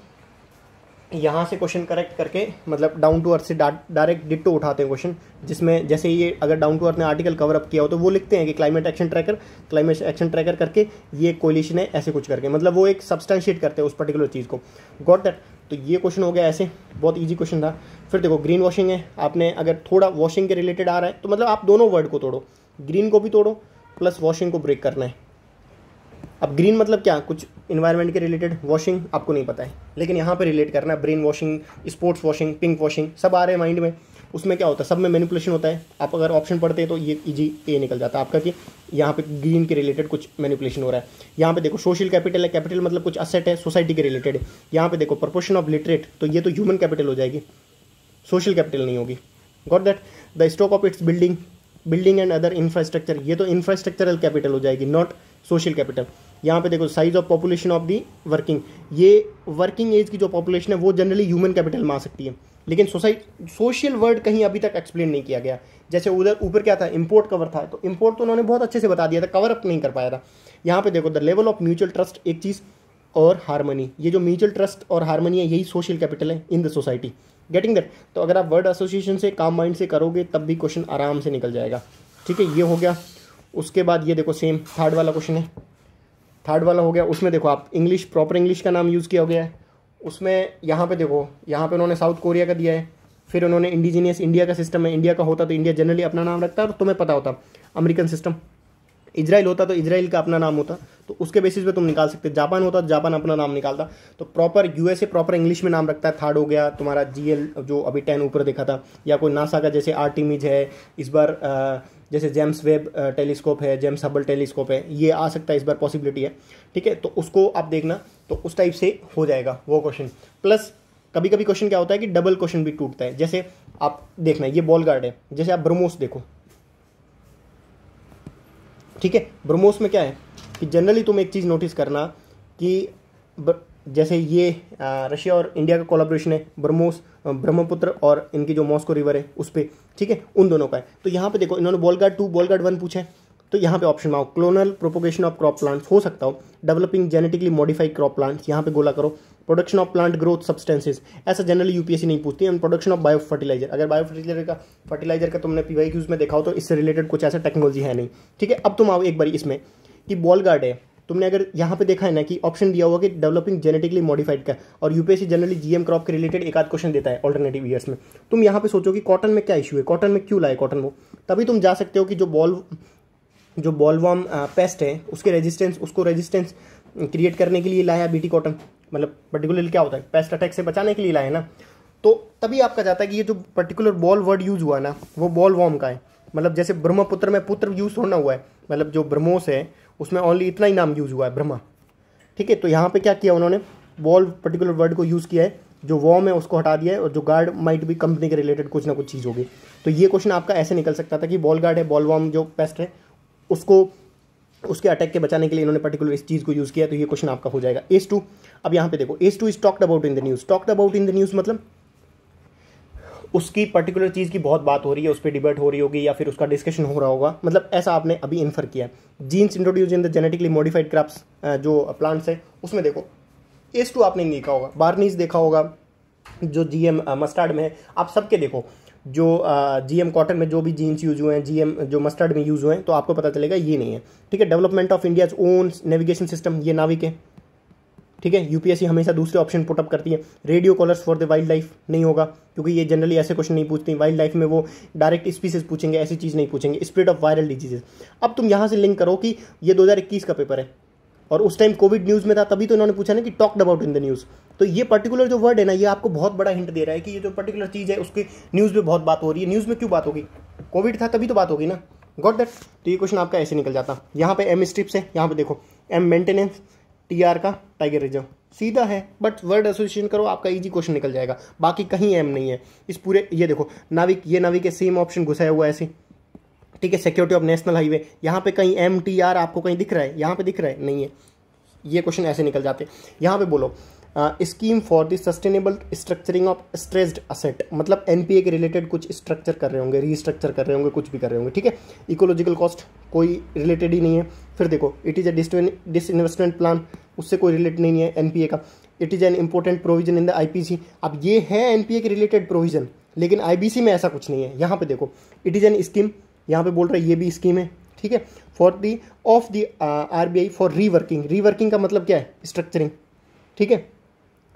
यहाँ से क्वेश्चन करेक्ट करके मतलब डाउन टू अर्थ से डायरेक्ट डिट्टो उठाते हैं क्वेश्चन जिसमें जैसे ये अगर डाउन टू अर्थ ने आर्टिकल कवर अप किया हो तो वो लिखते हैं कि climate action tracker climate action tracker करके ये कोलिशन है ऐसे कुछ करके मतलब वो एक सब्सटेंशिएट करते हैं उस पर्टिकुलर चीज़ को गॉट दैट तो ये क्वेश्चन हो गया ऐसे बहुत ईजी क्वेश्चन था फिर देखो ग्रीन वॉशिंग है आपने अगर थोड़ा वॉशिंग के रिलेटेड आ रहा है तो मतलब आप दोनों वर्ड को तोड़ो ग्रीन को भी तोड़ो प्लस वॉशिंग को ब्रेक करना है अब ग्रीन मतलब क्या कुछ इन्वायरमेंट के रिलेटेड वॉशिंग आपको नहीं पता है लेकिन यहाँ पे रिलेट करना है brain washing sports washing pink washing सब आ रहे हैं माइंड में उसमें क्या होता है सब में मैनिपुलेशन होता है आप अगर ऑप्शन पढ़ते हैं तो ये इजी ए निकल जाता है आपका कि यहाँ पे ग्रीन के रिलेटेड कुछ मैनिपुलेशन हो रहा है यहाँ पे देखो सोशल कैपिटल है कैपिटल मतलब कुछ असेट है सोसाइटी के रिलेटेड यहाँ पे देखो प्रपोर्शन ऑफ लिटरेट तो ये तो ह्यूमन कैपिटल हो जाएगी सोशल कैपिटल नहीं होगी got that the stock of its building building and other infrastructure ये तो इंफ्रास्ट्रक्चरल कैपिटल हो जाएगी नॉट सोशल कैपिटल यहाँ पे देखो size of population of the working ये वर्किंग एज की जो पॉपुलेशन है वो जनरली ह्यूमन कैपिटल में आ सकती है लेकिन सोसाइट सोशल वर्ड कहीं अभी तक एक्सप्लेन नहीं किया गया जैसे उधर ऊपर क्या था इम्पोर्ट कवर था तो इम्पोर्ट तो उन्होंने बहुत अच्छे से बता दिया था कवर अप नहीं कर पाया था यहाँ पे देखो the level of mutual trust एक चीज़ और हारमोनी ये जो म्यूचुअल ट्रस्ट और हारमोनी है यही सोशल कैपिटल है in the society getting that तो अगर आप वर्ड एसोसिएशन से काम माइंड से करोगे तब भी क्वेश्चन आराम से निकल जाएगा ठीक है ये हो गया उसके बाद ये देखो सेम थर्ड वाला क्वेश्चन है थर्ड वाला हो गया उसमें देखो आप इंग्लिश प्रॉपर इंग्लिश का नाम यूज़ किया हो गया है उसमें यहाँ पे देखो यहाँ पे उन्होंने साउथ कोरिया का दिया है फिर उन्होंने इंडिजीनियस इंडिया का सिस्टम है इंडिया का होता तो इंडिया जनरली अपना नाम रखता और तुम्हें पता होता अमेरिकन सिस्टम इजराइल होता तो इजराइल का अपना नाम होता तो उसके बेसिस पे तुम निकाल सकते जापान होता तो जापान अपना नाम निकालता तो प्रॉपर यूएसए प्रॉपर इंग्लिश में नाम रखता है थर्ड हो गया तुम्हारा जीएल जो अभी टेन ऊपर देखा था या कोई नासा का जैसे आर है इस बार आ, जैसे जेम्स वेब टेलीस्कोप है जेम्स हबल टेलीस्कोप है ये आ सकता है इस बार पॉसिबिलिटी है ठीक है तो उसको आप देखना तो उस टाइप से हो जाएगा वो क्वेश्चन प्लस कभी कभी क्वेश्चन क्या होता है कि डबल क्वेश्चन भी टूटता है जैसे आप देखना ये बॉल गार्ड है जैसे आप ब्रह्मोस देखो ठीक है ब्रह्मोस में क्या है कि जनरली तुम एक चीज़ नोटिस करना कि जैसे ये रशिया और इंडिया का कोलाब्रेशन है ब्रह्मोस ब्रह्मपुत्र और इनकी जो मॉस्को रिवर है उस पर ठीक है उन दोनों का है तो यहाँ पे देखो इन्होंने बॉलगार्ड टू बॉलगार्ड वन पूछा है तो यहाँ पे ऑप्शन माओ clonal propagation of crop plants हो सकता हो developing genetically modified crop plants यहाँ पे गोला करो production of plant growth substances ऐसा जनरली यूपीएससी नहीं पूछती है प्रोडक्शन ऑफ बायो फर्टिलाइजर अगर बायो फर्टिलाइजर का फर्टिलाइजर का तुमने पीवाई में देखा हो तो इससे रिलेटेड कुछ ऐसा टेक्नोलॉजी है नहीं ठीक है अब तुम आओ एक बार इसमें कि बॉल गार्ड है तुमने अगर यहाँ पे देखा है ना कि ऑप्शन दिया हुआ कि डेवलपिंग जेनेटिकली मॉडिफाइड का और यूपीएससी जनरली जीएम क्रॉप के रिलेटेड एक आध क्वेश्चन देता है ऑल्टरनेटिव ईयर्स में तुम यहाँ पे सोचो कि कॉटन में क्या इशू है कॉटन में क्यों लाए कॉटन वो तभी तुम जा सकते हो कि जो बॉल जो बॉलवाम पेस्ट है उसके रेजिस्टेंस उसको रेजिस्टेंस क्रिएट करने के लिए लाया बीटी कॉटन मतलब पर्टिकुलरली क्या होता है पेस्ट अटैक से बचाने के लिए लाया ना तो तभी आपका जाता है कि ये जो पर्टिकुलर बॉल वर्ड यूज़ हुआ ना वो बॉल वॉम का है मतलब जैसे ब्रह्मपुत्र में पुत्र यूज़ होना हुआ है मतलब जो ब्रह्मोस है उसमें ओनली इतना ही नाम यूज़ हुआ है ब्रह्मा ठीक है तो यहाँ पे क्या किया उन्होंने वॉल पर्टिकुलर वर्ड को यूज़ किया है जो वॉम है उसको हटा दिया है और जो गार्ड माइट भी कंपनी के रिलेटेड कुछ ना कुछ चीज़ होगी तो ये क्वेश्चन आपका ऐसे निकल सकता था कि बॉल गार्ड है बॉल वॉम जो पेस्ट है उसको उसके अटैक के बचाने के लिए इन्होंने पर्टिकुलर इस चीज़ को यूज़ किया तो ये क्वेश्चन आपका हो जाएगा एस टू अब यहाँ पे देखो S two is talked about in the news talked about in the news मतलब उसकी पर्टिकुलर चीज़ की बहुत बात हो रही है उस पर डिबेट हो रही होगी या फिर उसका डिस्कशन हो रहा होगा मतलब ऐसा आपने अभी इन्फर किया genes introduced in the genetically modified crops जो प्लांट्स है उसमें देखो एस टू आपने देखा होगा बारनीस देखा होगा जो जी एम मस्टार्ड में है आप सबके देखो जो जी एम कॉटन में जो भी जीन्स यूज हुए हैं जी एम जो मस्टर्ड में यूज हुए हैं तो आपको पता चलेगा ये नहीं है ठीक है development of India's own navigation system ये नाविक है ठीक है यूपीएससी हमेशा दूसरे ऑप्शन पुटअप करती है radio collars for the wildlife नहीं होगा क्योंकि ये जनरली ऐसे क्वेश्चन नहीं पूछती वाइल्ड लाइफ में वो डायरेक्ट स्पीसीज पूछेंगे ऐसी चीज़ नहीं पूछेंगे स्प्रेड ऑफ वायरल डिजीजेज अब तुम यहां से लिंक करो कि ये दो का पेपर है और उस टाइम कोविड न्यूज़ में था तभी तो इन्होंने पूछा ना कि talked about in the news तो ये पर्टिकुलर जो वर्ड है ना ये आपको बहुत बड़ा हिंट दे रहा है कि ये जो पर्टिकुलर चीज़ है उसकी न्यूज़ में बहुत बात हो रही है न्यूज़ में क्यों बात होगी कोविड था तभी तो बात होगी ना गॉट दैट तो ये क्वेश्चन आपका ऐसे निकल जाता यहाँ पे एम स्ट्रिप्स है यहाँ पे देखो एम मेंटेनेंस टी आर का टाइगर रिजर्व सीधा है बट वर्ड एसोसिएशन करो आपका इजी क्वेश्चन निकल जाएगा बाकी कहीं एम नहीं है इस पूरे ये देखो नाविक ये नाविक के सेम ऑप्शन घुसाया हुआ है ऐसे ठीक है सिक्योरिटी ऑफ नेशनल हाईवे यहाँ पे कहीं एम टी आर आपको कहीं दिख रहा है यहाँ पे दिख रहा है नहीं है ये क्वेश्चन ऐसे निकल जाते यहाँ पे बोलो scheme for the sustainable structuring of stressed asset मतलब एनपीए के रिलेटेड कुछ स्ट्रक्चर कर रहे होंगे रीस्ट्रक्चर कर रहे होंगे कुछ भी कर रहे होंगे ठीक है इकोलॉजिकल कॉस्ट कोई रिलेटेड ही नहीं है फिर देखो it is a dis investment plan उससे कोई रिलेटेड नहीं है एनपीए का it is an important provision in the IPC अब ये है एनपीए के रिलेटेड प्रोविजन लेकिन आईबीसी में ऐसा कुछ नहीं है यहाँ पे देखो इट इज़ एन स्कीम यहाँ पे बोल रहा है ये भी स्कीम है ठीक है for the of the R B I for reworking reworking का मतलब क्या है स्ट्रक्चरिंग ठीक है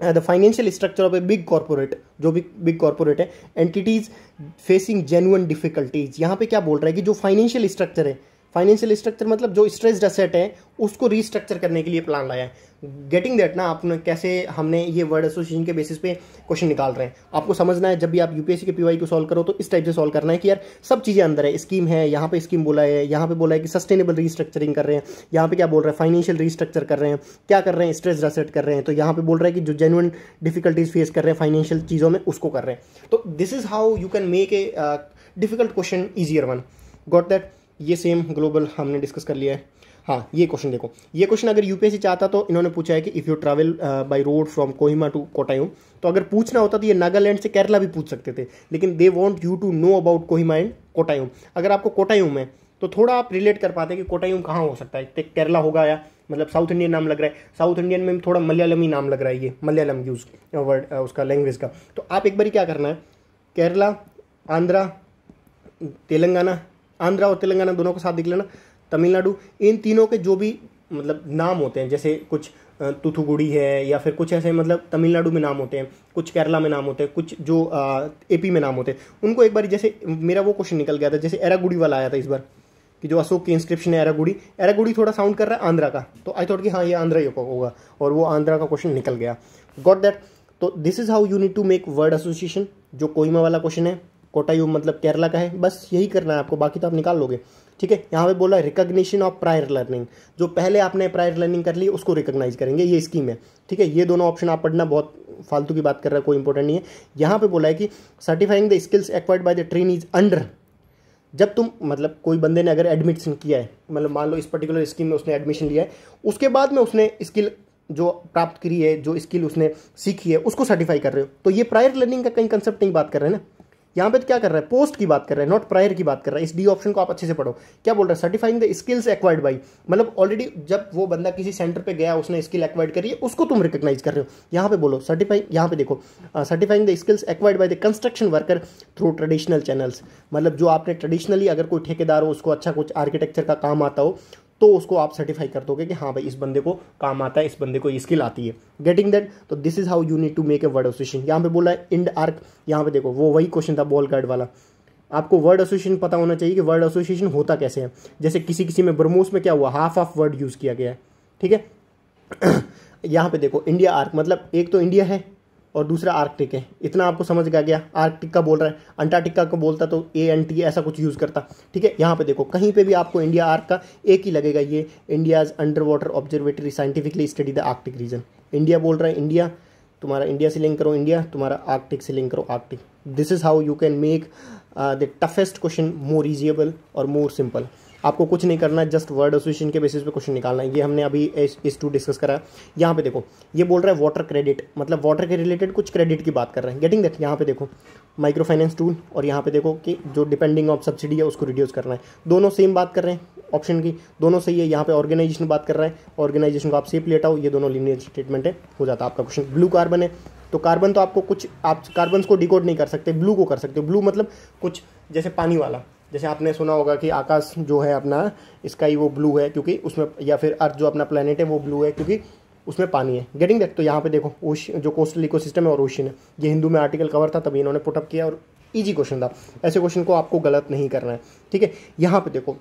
the financial structure of a big corporate जो भी बिग कॉरपोरेट है एंटिटीज फेसिंग जेन्युन डिफिकल्टीज यहाँ पे क्या बोल रहा है कि जो फाइनेंशियल स्ट्रक्चर है फाइनेंशियल स्ट्रक्चर मतलब जो स्ट्रेस्ड असेट है उसको रीस्ट्रक्चर करने के लिए प्लान लाया है गेटिंग दैट ना आपने कैसे हमने ये वर्ड एसोसिएशन के बेसिस पे क्वेश्चन निकाल रहे हैं आपको समझना है जब भी आप यूपीएससी के पीवाई को सॉल्व करो तो इस टाइप से सॉल्व करना है कि यार सब चीज़ें अंदर है स्कीम है यहाँ पे स्कीम बोला है यहाँ पे बोला है कि सस्टेनेबल रीस्ट्रक्चरिंग कर रहे हैं यहाँ पे क्या बोल रहे हैं फाइनेंशियल रीस्ट्रक्चर कर रहे हैं क्या कर रहे हैं स्ट्रेस असेट कर रहे हैं तो यहाँ पे बोल रहे हैं कि जो जेनुअन डिफिकल्टीज फेस कर रहे हैं फाइनेंशियल चीज़ों में उसको कर रहे हैं तो this is how you can make a difficult question easier one got that ये सेम ग्लोबल हमने डिस्कस कर लिया है हाँ ये क्वेश्चन देखो ये क्वेश्चन अगर यूपीएससी चाहता तो इन्होंने पूछा है कि if you travel by road from Kohima to Kottayam तो अगर पूछना होता तो ये नागालैंड से केरला भी पूछ सकते थे लेकिन they want you to know about Kohima and Kottayam अगर आपको कोटायम है तो थोड़ा आप रिलेट कर पाते हैं कि कोटायम कहाँ हो सकता है केरला तो होगा या मतलब साउथ इंडियन नाम लग रहा है साउथ इंडियन में थोड़ा मलयालम ही नाम लग रहा है ये मलयालम यूज वर्ड उसका लैंग्वेज का तो आप एक बार क्या करना है केरला आंध्रा तेलंगाना आंध्रा और तेलंगाना दोनों को साथ दिख लेना तमिलनाडु इन तीनों के जो भी मतलब नाम होते हैं जैसे कुछ तुथुगुड़ी है या फिर कुछ ऐसे मतलब तमिलनाडु में नाम होते हैं कुछ केरला में नाम होते हैं कुछ जो एपी में नाम होते हैं उनको एक बार जैसे मेरा वो क्वेश्चन निकल गया था जैसे एरागुड़ी वाला आया था इस बार कि जो अशोक की इंस्क्रिप्शन है एरागुड़ी एरागुड़ी थोड़ा साउंड कर रहा है आंध्रा का तो आई थॉट कि हाँ ये आंध्रा ही होगा और वो आंध्रा का क्वेश्चन निकल गया गॉट दैट तो this is how you need to make word association जो कोयमा वाला क्वेश्चन है कोटायूम मतलब केरला का है बस यही करना है आपको बाकी तो आप निकाल लोगे ठीक है यहाँ पे बोला रिकग्निशन ऑफ प्रायर लर्निंग जो पहले आपने प्रायर लर्निंग कर ली उसको रिकोगनाइज करेंगे ये स्कीम है ठीक है ये दोनों ऑप्शन आप पढ़ना बहुत फालतू की बात कर रहा है कोई इंपॉर्टेंट नहीं है यहाँ पे बोला है कि certifying the skills acquired by the train is under जब तुम मतलब कोई बंदे ने अगर एडमिशन किया है मतलब मान लो इस पर्टिकुलर स्कीम में उसने एडमिशन लिया है उसके बाद में उसने स्किल जो प्राप्त करी है जो स्किल उसने सीखी है उसको सर्टिफाई कर रहे हो तो ये प्रायर लर्निंग का कहीं कंसेप्ट नहीं बात कर रहे हैं ना यहां पे तो क्या कर रहा है पोस्ट की बात कर रहा है नॉट प्रायर की बात कर रहा है इस डी ऑप्शन को आप अच्छे से पढ़ो क्या बोल रहा है certifying the skills acquired by मतलब ऑलरेडी जब वो बंदा किसी सेंटर पे गया उसने स्किल एक्वायर्ड करी है उसको तुम रिकोगनाइज कर रहे हो यहाँ पे बोलो सर्टिफाइंग यहाँ पे देखो certifying the skills acquired by the construction worker through traditional channels मतलब जो आपने ट्रेडिशनली अगर कोई ठेकेदार हो उसको अच्छा कुछ आर्किटेक्चर का काम आता हो तो उसको आप सर्टिफाई कर दोगे कि हाँ भाई इस बंदे को काम आता है इस बंदे को ये स्किल आती है गेटिंग दैट तो this is how you need to make a word association यहाँ पे बोला है इंड आर्क यहाँ पे देखो वो वही क्वेश्चन था बॉल कार्ड वाला आपको वर्ड एसोसिएशन पता होना चाहिए कि वर्ड एसोसिएशन होता कैसे है जैसे किसी किसी में ब्रह्मोस में क्या हुआ हाफ ऑफ वर्ड यूज़ किया गया है ठीक है यहाँ पे देखो इंडिया आर्क मतलब एक तो इंडिया है और दूसरा आर्कटिक है इतना आपको समझ गया गया आर्कटिक का बोल रहा है अंटार्कटिका को बोलता तो ए एन टी ऐसा कुछ यूज़ करता ठीक है यहाँ पे देखो कहीं पे भी आपको इंडिया आर्क का एक ही लगेगा ये India's under water observatory scientifically study the Arctic region India बोल रहा है इंडिया तुम्हारा इंडिया से लिंक करो इंडिया तुम्हारा आर्कटिक से लिंक करो Arctic this is how you can make the toughest question more easiable और मोर सिंपल आपको कुछ नहीं करना है जस्ट वर्ड एसोसिएशन के बेसिस पे क्वेश्चन निकालना है ये हमने अभी इस टू डिस्कस करा यहाँ पे देखो ये बोल रहा है वाटर क्रेडिट मतलब वाटर के रिलेटेड कुछ क्रेडिट की बात कर रहे हैं गेटिंग दैट यहाँ पे देखो माइक्रो फाइनेंस टूल और यहाँ पे देखो कि जो डिपेंडिंग ऑफ सब्सिडी है उसको रिड्यूस करना है दोनों सेम बात कर रहे हैं ऑप्शन की दोनों सही है यहाँ पे ऑर्गेनाइजेशन बात कर रहा है ऑर्गेनाइजेशन को आप सेफ लेट आओ ये दोनों लिनियर स्टेटमेंट है हो जाता है आपका क्वेश्चन ब्लू कार्बन है तो कार्बन तो आपको कुछ आप कार्बन को डिकोड नहीं कर सकते ब्लू को कर सकते हो ब्लू मतलब कुछ जैसे पानी वाला जैसे आपने सुना होगा कि आकाश जो है अपना स्काई वो ब्लू है क्योंकि उसमें या फिर अर्थ जो अपना प्लानट है वो ब्लू है क्योंकि उसमें पानी है गेटिंग दैट तो यहाँ पे देखो ओश जो कोस्टल इको है और ओशन है ये हिंदू में आर्टिकल कवर था तभी इन्होंने पुटअप किया और ईजी क्वेश्चन था ऐसे क्वेश्चन को आपको गलत नहीं करना है ठीक है यहाँ पे देखो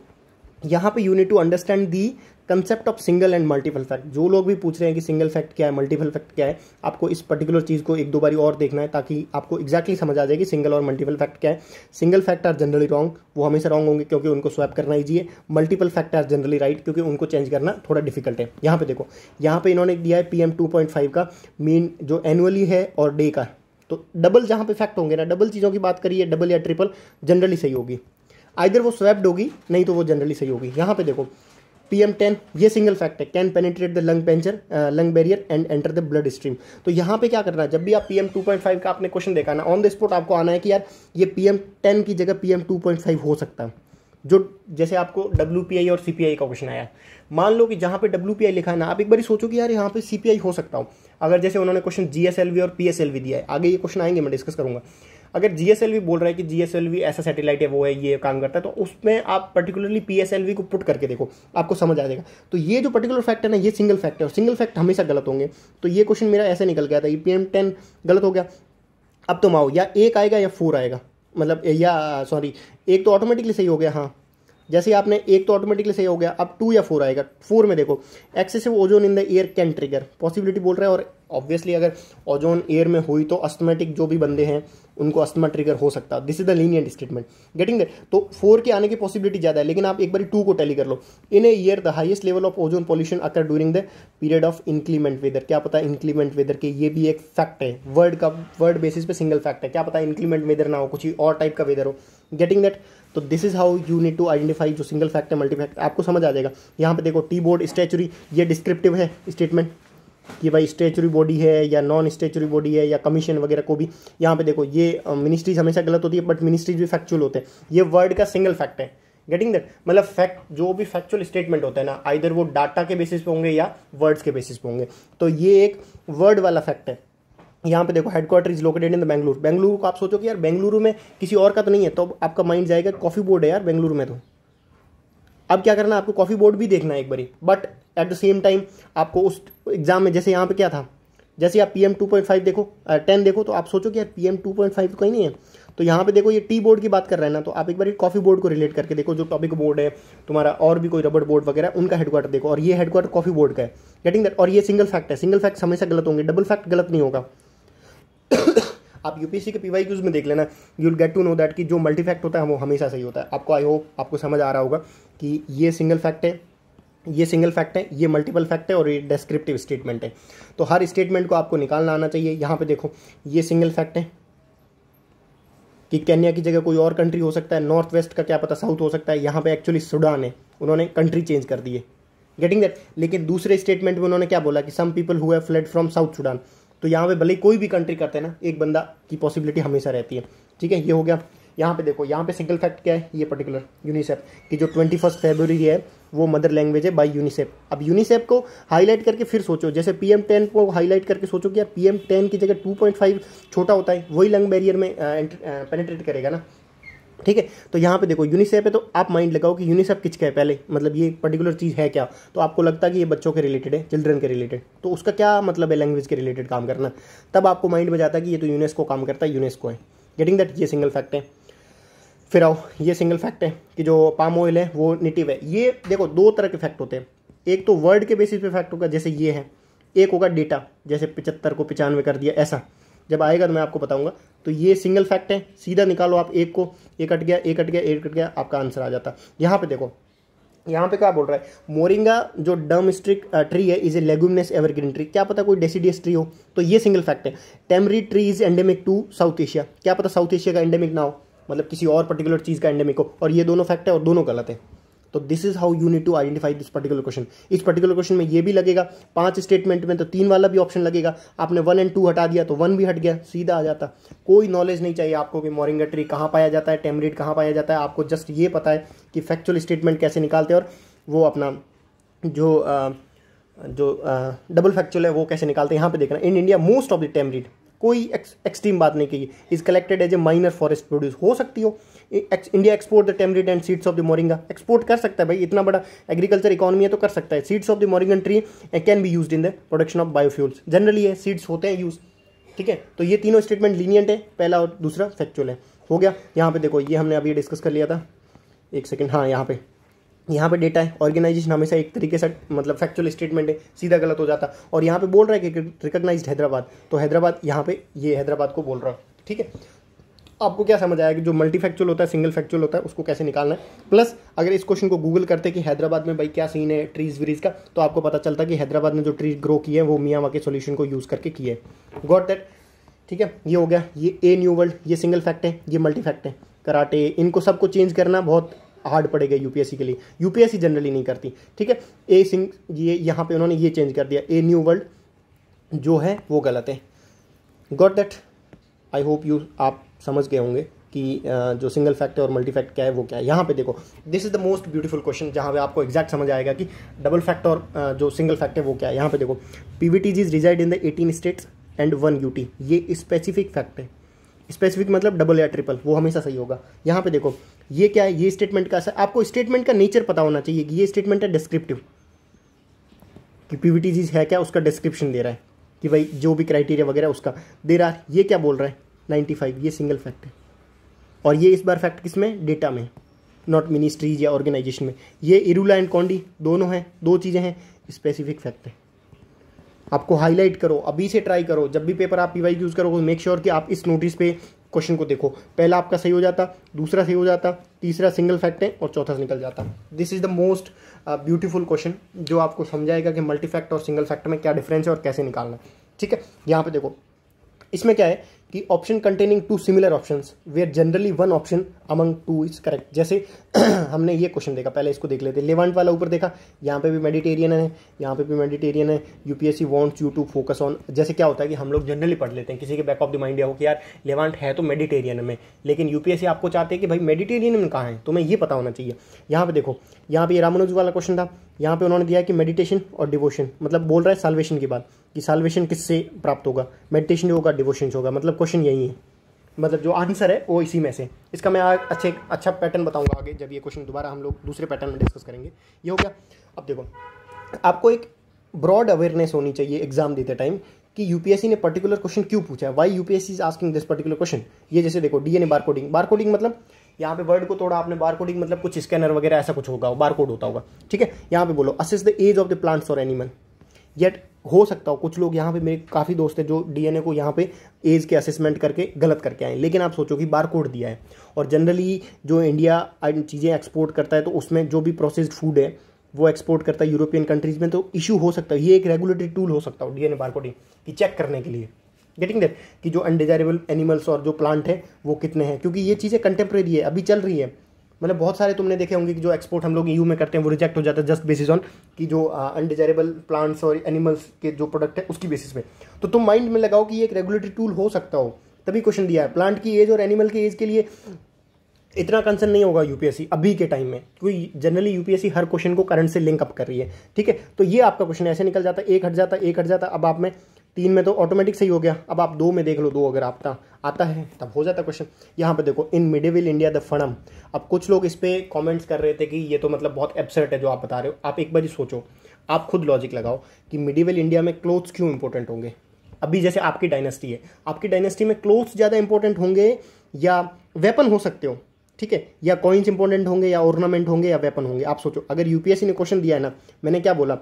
यहाँ पे you need to understand the concept of single and multiple fact जो लोग भी पूछ रहे हैं कि सिंगल फैक्ट क्या है मल्टीपल फैक्ट क्या है आपको इस पर्टिकुलर चीज़ को एक दो बारी और देखना है ताकि आपको एक्जैक्टली exactly समझ आ जाए कि सिंगल और मल्टीपल फैक्ट क्या है single fact are generally wrong वो हमेशा रॉन्ग होंगे क्योंकि उनको स्वैप करना चाहिए multiple fact are generally right क्योंकि उनको चेंज करना थोड़ा डिफिकल्ट है यहाँ पे देखो यहाँ पे इन्होंने दिया है पी एम का मीन जो एनुअली है और डे का तो डबल जहाँ पे फैक्ट होंगे ना डबल चीज़ों की बात करिए डबल या ट्रिपल जनरली सही होगी आइधर वो स्वेप्ड होगी नहीं तो वो जनरली सही होगी यहाँ पे देखो पी एम टेन ये सिंगल फैक्ट है can penetrate the lung puncture lung barrier and enter the blood stream तो यहाँ पे क्या करना है जब भी आप P M two point five का आपने क्वेश्चन देखा ना ऑन द स्पॉट आपको आना है कि यार ये पी एम टेन की जगह P M two point five हो सकता है जो जैसे आपको डब्ल्यू पी आई और सी पी आई का क्वेश्चन आया मान लो कि जहाँ पे डब्ल्यू पी आई लिखा है ना आप एक बार सोचो कि यार यहाँ पे सी पी आई हो सकता हूँ अगर जैसे उन्होंने question G S L V और पी एस एल वी दिया है आगे ये क्वेश्चन आएंगे मैं डिस्कस करूंगा अगर जीएसएलवी बोल रहा है कि जीएसएलवी ऐसा सैटेलाइट है वो है ये काम करता है तो उसमें आप पर्टिकुलरली पीएसएलवी को पुट करके देखो आपको समझ आ जाएगा तो ये जो पर्टिकुलर फैक्ट है ना ये सिंगल फैक्ट है और सिंगल फैक्ट हमेशा गलत होंगे तो ये क्वेश्चन मेरा ऐसे निकल गया था ये पी टेन गलत हो गया अब तुम आओ या एक आएगा या फोर आएगा मतलब या सॉरी एक तो ऑटोमेटिकली सही हो गया हाँ जैसे आपने एक तो ऑटोमेटिकली सही हो गया अब टू या फोर आएगा फोर में देखो excessive ozone in the air can trigger possibility बोल रहा है और ऑब्वियसली अगर ओजोन एयर में हुई तो अस्थमेटिक जो भी बंदे हैं उनको अस्थमा ट्रिगर हो सकता है this is the lenient statement getting that तो फोर के आने की पॉसिबिलिटी ज़्यादा है लेकिन आप एक बार टू को टैली कर लो in a year the highest level of ozone pollution occur during the period of inclement weather क्या पता इंक्लीमेंट वेदर के ये भी एक फैक्ट है वर्ल्ड का वर्ल्ड बेसिस पे सिंगल फैक्ट है क्या पता इंक्लीमेंट वेदर ना हो कुछ और टाइप का वेदर हो गेटिंग दैट तो this is how you need to identify जो सिंगल फैक्ट है मल्टी फैक्ट आपको समझ आ जाएगा यहाँ पे देखो टी बोर्ड स्टैचुरी ये डिस्क्रिप्टिव है स्टेटमेंट कि भाई स्टेचुरी बॉडी है या नॉन स्टेचुरी बॉडी है या कमीशन वगैरह को भी यहाँ पे देखो ये मिनिस्ट्रीज हमेशा गलत होती है बट मिनिस्ट्रीज भी फैक्चुअल होते हैं ये वर्ड का सिंगल फैक्ट है गेटिंग दैट मतलब फैक्ट जो भी फैक्चुअल स्टेटमेंट होता है ना आइधर वो डाटा के बेसिस पे होंगे या वर्ड्स के बेसिस पे होंगे तो ये एक वर्ड वाला फैक्ट है यहाँ पे देखो headquarter is located in the Bengaluru Bengaluru को आप सोचो कि यार बेंगलुरु में किसी और का तो नहीं है तो आपका माइंड जाएगा कॉफी बोर्ड है यार बेंगलुरु में तो अब क्या करना आपको कॉफ़ी बोर्ड भी देखना है एक बारी but at the same time आपको उस एग्ज़ाम में जैसे यहाँ पे क्या था जैसे आप P M two point five देखो टेन देखो तो आप सोचो कि यार पीएम 2.5 टू पॉइंट फाइव तो कहीं नहीं है तो यहाँ पे देखो ये टी बोर्ड की बात कर रहे हैं ना तो आप एक बार कॉफी बोर्ड को रिलेट करके देखो जो टॉपिक बोर्ड है तुम्हारा और भी कोई रबड़ बोर्ड वगैरह उनका हेडक्वार्टर देखो और ये हेडक्वार्टर कॉफी बोर्ड का है गेटिंग दैट और ये सिंगल फैक्ट है सिंगल फैक्ट हमेशा गलत होंगे डबल फैक्ट गलत नहीं होगा आप यूपीएससी के पीवाई में देख लेना you will get to know that कि जो मल्टी फैक्ट होता है वो हमेशा सही होता है आपको आई होप आपको समझ आ रहा होगा कि ये सिंगल फैक्ट है ये सिंगल फैक्ट है ये मल्टीपल फैक्ट है और ये डेस्क्रिप्टिव स्टेटमेंट है तो हर स्टेटमेंट को आपको निकालना आना चाहिए यहाँ पे देखो ये सिंगल फैक्ट है कि केन्या की जगह कोई और कंट्री हो सकता है नॉर्थ वेस्ट का क्या पता साउथ हो सकता है यहाँ पे एक्चुअली सूडान है उन्होंने कंट्री चेंज कर दी है गेटिंग दैट लेकिन दूसरे स्टेटमेंट में उन्होंने क्या बोला कि some people who fled from South Sudan तो यहाँ पे भले कोई भी कंट्री करते हैं ना एक बंदा की पॉसिबिलिटी हमेशा रहती है ठीक है ये हो गया यहाँ पे देखो यहाँ पे सिंगल फैक्ट क्या है ये पर्टिकुलर यूनिसेफ कि जो ट्वेंटी फर्स्ट फेबररी है वो मदर लैंग्वेज है बाय यूनिसेफ अब यूनिसेफ को हाईलाइट करके फिर सोचो जैसे पी एम टेन को हाईलाइट करके सोचो कि यार पी एम टेन की जगह टू पॉइंट फाइव छोटा होता है वही लंग बैरियर में पेनेट्रेट करेगा ना ठीक है तो यहाँ पे देखो यूनिसेफ है तो आप माइंड लगाओ कि यूनिसेफ किसका है पहले मतलब ये पर्टिकुलर चीज़ है क्या तो आपको लगता है कि ये बच्चों के रिलेटेड है चिल्ड्रन के रिलेटेड तो उसका क्या मतलब है लैंग्वेज के रिलेटेड काम करना तब आपको माइंड में जाता है कि ये तो यूनेस्को काम करता है यूनेस्को है गेटिंग दैट ये सिंगल फैक्ट है फिर आओ ये सिंगल फैक्ट है कि जो पाम ऑयल है वो नेटिव है ये देखो दो तरह के फैक्ट होते हैं एक तो वर्ड के बेसिस पे फैक्ट होगा जैसे ये है एक होगा डेटा जैसे पिचहत्तर को पिचानवे कर दिया ऐसा जब आएगा तो मैं आपको बताऊंगा तो ये सिंगल फैक्ट है सीधा निकालो आप एक को एक अट गया एक अट गया एक अट गया आपका आंसर आ जाता यहाँ पे देखो यहाँ पे क्या बोल रहा है मोरिंगा जो डर्म स्ट्रिक ट्री है is a leguminous evergreen tree क्या पता कोई डेसीडियस ट्री हो तो ये सिंगल फैक्ट है tamarind tree is endemic to South Asia क्या पता साउथ एशिया का एंडेमिक ना हो मतलब किसी और पर्टिकुलर चीज़ का एंडेमिक हो और ये दोनों फैक्ट है और दोनों गलत है तो this is how you need to identify this particular question इस पर्टिकुलर क्वेश्चन में ये भी लगेगा पांच स्टेटमेंट में तो तीन वाला भी ऑप्शन लगेगा आपने वन एंड टू हटा दिया तो वन भी हट गया सीधा आ जाता कोई नॉलेज नहीं चाहिए आपको कि मोरिंगा ट्री कहाँ पाया जाता है टेमरेट कहाँ पाया जाता है आपको जस्ट ये पता है कि फैक्चुअल स्टेटमेंट कैसे निकालते हैं और वो अपना जो आ, जो डबल फैक्चुअल है वो कैसे निकालते हैं यहाँ पे देखना in India most of the tamarind कोई एक्सट्रीम बात नहीं कही is collected as a minor forest produce हो सकती हो India export the tamarind and seeds of the moringa export कर सकता है भाई इतना बड़ा एग्रीकल्चर इकोनॉमी है तो कर सकता है seeds of the moringa tree can be use in the production of biofuels generally है सीड्स होते हैं यूज ठीक है तो ये तीनों स्टेटमेंट लीनियंट है पहला और दूसरा फैक्चुअल है हो गया यहाँ पे देखो ये हमने अभी डिस्कस कर लिया था एक सेकेंड हाँ यहाँ पे यहाँ पे डेटा है ऑर्गेनाइजेशन हमेशा एक तरीके से मतलब फैक्चुअल स्टेटमेंट है सीधा गलत हो जाता और यहाँ पे बोल रहा है कि रिकग्नाइज हैदराबाद तो हैदराबाद यहाँ पे ये यह हैदराबाद को बोल रहा है ठीक है आपको क्या समझ आया कि जो मल्टी फैक्चुअल होता है सिंगल फैक्चुअल होता है उसको कैसे निकालना है प्लस अगर इस क्वेश्चन को गूगल करते कि हैदराबाद में भाई क्या सीन है ट्रीज व्रीज का तो आपको पता चलता कि हैदराबाद ने जो ट्रीज ग्रो किए हैं वो मियाँ के सोल्यूशन को यूज़ करके किए गॉट दैट ठीक है ये हो गया ये ए न्यू वर्ल्ड ये सिंगल फैक्ट है ये मल्टी फैक्ट है कराटे इनको सबको चेंज करना बहुत हार्ड पड़ेगा यूपीएससी के लिए यूपीएससी जनरली नहीं करती ठीक है ए सिंग ये यहाँ पे उन्होंने ये चेंज कर दिया ए न्यू वर्ल्ड जो है वो गलत है got that I hope you आप समझ गए होंगे कि जो सिंगल फैक्ट है और मल्टी फैक्ट क्या है वो क्या है यहाँ पे देखो this is the most beautiful question जहाँ पे आपको एग्जैक्ट समझ आएगा कि डबल फैक्ट और जो सिंगल फैक्ट है वो क्या है यहाँ पे देखो P V T is resided in the eighteen states and one U T ये स्पेसिफिक फैक्ट है स्पेसिफिक मतलब डबल या ट्रिपल वो हमेशा सही होगा यहाँ पे देखो ये क्या है ये स्टेटमेंट का आपको स्टेटमेंट का नेचर पता होना चाहिए कि ये स्टेटमेंट है डिस्क्रिप्टिव कि पी वी है क्या उसका डिस्क्रिप्शन दे रहा है कि भाई जो भी क्राइटेरिया वगैरह उसका दे रहा है ये क्या बोल रहा है फाइव ये सिंगल फैक्ट है और ये इस बार फैक्ट किस में डेटा में नॉट मिनिस्ट्रीज या ऑर्गेनाइजेशन में ये इरूला एंड कॉन्डी दोनों हैं दो चीज़ें हैं स्पेसिफिक फैक्ट है आपको हाईलाइट करो अभी से ट्राई करो जब भी पेपर आप पीवाई यूज़ करो मेक श्योर कि आप इस नोटिस पे क्वेश्चन को देखो पहला आपका सही हो जाता दूसरा सही हो जाता तीसरा सिंगल फैक्ट है और चौथा निकल जाता this is the most beautiful question जो आपको समझाएगा कि मल्टी फैक्ट और सिंगल फैक्ट में क्या डिफरेंस है और कैसे निकालना है ठीक है यहाँ पे देखो इसमें क्या है कि option containing two similar option where generally one option among two is correct जैसे हमने ये क्वेश्चन देखा पहले इसको देख लेते लेवांट वाला ऊपर देखा यहाँ पे भी मेडिटेरियन है यहाँ पे भी मेडिटेरियन है UPSC wants you to focus on जैसे क्या होता है कि हम लोग जनरली पढ़ लेते हैं किसी के बैक ऑफ द माइंड या हो कि यार लेवांट है तो मेडिटेरियन में लेकिन यूपीएससी आपको चाहते हैं कि भाई मेडिटेरियन में कहाँ है तुम्हें ये पता होना चाहिए यहाँ पे देखो यहाँ पे रामानुज वाला क्वेश्चन था यहाँ पे उन्होंने दिया कि मेडिटेशन और डिवोशन मतलब बोल रहा है सालवेशन की बात कि सालवेशन किससे प्राप्त होगा मेडिटेशन होगा डिवोशन होगा मतलब क्वेश्चन यही है मतलब जो आंसर है वो इसी में से इसका मैं आग, अच्छे अच्छा पैटर्न बताऊंगा आगे जब ये क्वेश्चन दोबारा हम लोग दूसरे पैटर्न में डिस्कस करेंगे ये हो गया अब देखो आपको एक ब्रॉड अवेयरनेस होनी चाहिए एग्जाम देते टाइम कि यूपीएससी ने पर्टिकुलर क्वेश्चन क्यों पूछा है why UPSC is asking this particular question ये जैसे देखो DNA bar coding bar coding मतलब यहाँ पे वर्ड को तोड़ा आपने बार कोडिंग मतलब कुछ स्कैनर वगैरह ऐसा कुछ होगा बार कोड होता होगा ठीक है यहाँ पे बोलो assess the age of the plants और एनिमल येट हो सकता हो कुछ लोग यहाँ पे मेरे काफ़ी दोस्त हैं जो डीएनए को यहाँ पे एज के असेसमेंट करके गलत करके आए लेकिन आप सोचो कि बार कोड दिया है और जनरली जो इंडिया चीज़ें एक्सपोर्ट करता है तो उसमें जो भी प्रोसेस्ड फूड है वो एक्सपोर्ट करता है यूरोपियन कंट्रीज़ में तो इशू हो सकता है ये एक रेगुलेटरी टूल हो सकता हो डीएनए बारकोडिंग कि चेक करने के लिए गेटिंग दैट कि जो अनडिजायरेबल एनिमल्स और जो प्लांट है वो कितने हैं क्योंकि ये चीज़ें कंटेम्प्रेरी है अभी चल रही है मतलब बहुत सारे तुमने देखे होंगे कि जो एक्सपोर्ट हम लोग यू में करते हैं वो रिजेक्ट हो जाता है जस्ट बेसिस ऑन कि जो अनडिजायरेबल प्लांट्स और एनिमल्स के जो प्रोडक्ट है उसकी बेसिस पे तो तुम माइंड में लगाओ कि ये एक रेगुलेटरी टूल हो सकता हो तभी क्वेश्चन दिया है प्लांट की एज और एनिमल की एज के लिए इतना कंसर्न नहीं होगा यूपीएससी अभी के टाइम में क्योंकि जनरली यूपीएससी हर क्वेश्चन को करंट से लिंक अप कर रही है ठीक है तो ये आपका क्वेश्चन ऐसे निकल जाता है एक हट जाता एक हट जाता अब आप में तीन में तो ऑटोमेटिक सही हो गया अब आप दो में देख लो दो अगर आपका आता है तब हो जाता क्वेश्चन यहाँ पे देखो इन मिडेविल इंडिया द फणम अब कुछ लोग इस पर कॉमेंट्स कर रहे थे कि ये तो मतलब बहुत एबसेट है जो आप बता रहे हो आप एक बार सोचो आप खुद लॉजिक लगाओ कि मिडिवल इंडिया में क्लोथ्स क्यों इंपॉर्टेंट होंगे अभी जैसे आपकी डायनेस्टी है आपकी डायनेस्टी में क्लोथ्स ज़्यादा इंपॉर्टेंट होंगे या वेपन हो सकते हो ठीक है या कॉइन्स इंपॉर्टेंट होंगे या ऑर्नामेंट होंगे या वेपन होंगे आप सोचो अगर यूपीएससी ने क्वेश्चन दिया है ना मैंने क्या बोला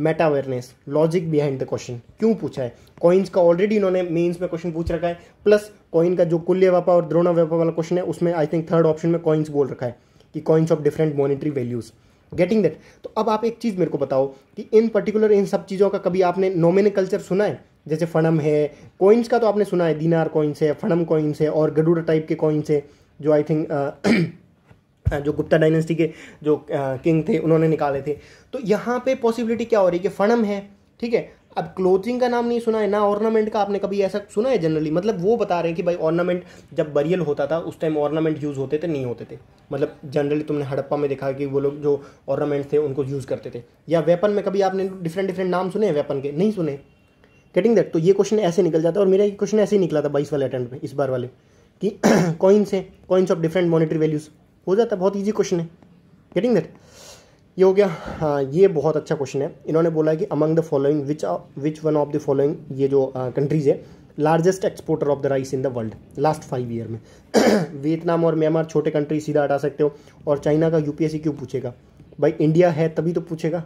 meta awareness logic behind the question क्यों पूछा है कॉइन्स का ऑलरेडी इन्होंने मेन्स में क्वेश्चन पूछ रखा है प्लस कॉइन का जो कुल्य व्यापा और द्रोणा व्यापा वाला क्वेश्चन है उसमें आई थिंक थर्ड ऑप्शन में कॉइन्स बोल रखा है कि coins of different monetary values getting that तो अब आप एक चीज़ मेरे को बताओ कि इन पर्टिकुलर इन सब चीज़ों का कभी आपने नोमिन कल्चर सुना है जैसे फणम है कॉइन्स का तो आपने सुना है दीनार कॉइन्स है फणम कॉइन्स है और गडूडा टाइप के कॉइन्स है जो आई थिंक जो गुप्ता डायनेस्टी के जो किंग थे उन्होंने निकाले थे तो यहाँ पे पॉसिबिलिटी क्या हो रही है कि फणम है ठीक है अब क्लोथिंग का नाम नहीं सुना है ना ऑर्नामेंट का आपने कभी ऐसा सुना है जनरली मतलब वो बता रहे हैं कि भाई ऑर्नामेंट जब बरियल होता था उस टाइम ऑर्नामेंट यूज़ होते थे नहीं होते थे मतलब जनरली तुमने हड़प्पा में देखा कि वो लोग जो ऑर्नामेंट थे उनको यूज़ करते थे या वेपन में कभी आपने डिफरेंट डिफरेंट नाम सुने हैं वेपन के नहीं सुने गेटिंग दैट तो ये क्वेश्चन ऐसे निकल जाता है और मेरा ये क्वेश्चन ऐसे ही निकला था बाईस वाले अटैम्प्ट में इस बार वाले कि कॉइन्स हैं coins of different monetary values हो जाता है बहुत ईजी क्वेश्चन है गेटिंग दैट ये हो गया हाँ ये बहुत अच्छा क्वेश्चन है इन्होंने बोला है कि among the following which which one of the following ये जो कंट्रीज़ है largest exporter of the rice in the world last five year में वियतनाम और म्यांमार छोटे कंट्री सीधा हटा सकते हो और चाइना का यूपीएससी क्यों पूछेगा भाई इंडिया है तभी तो पूछेगा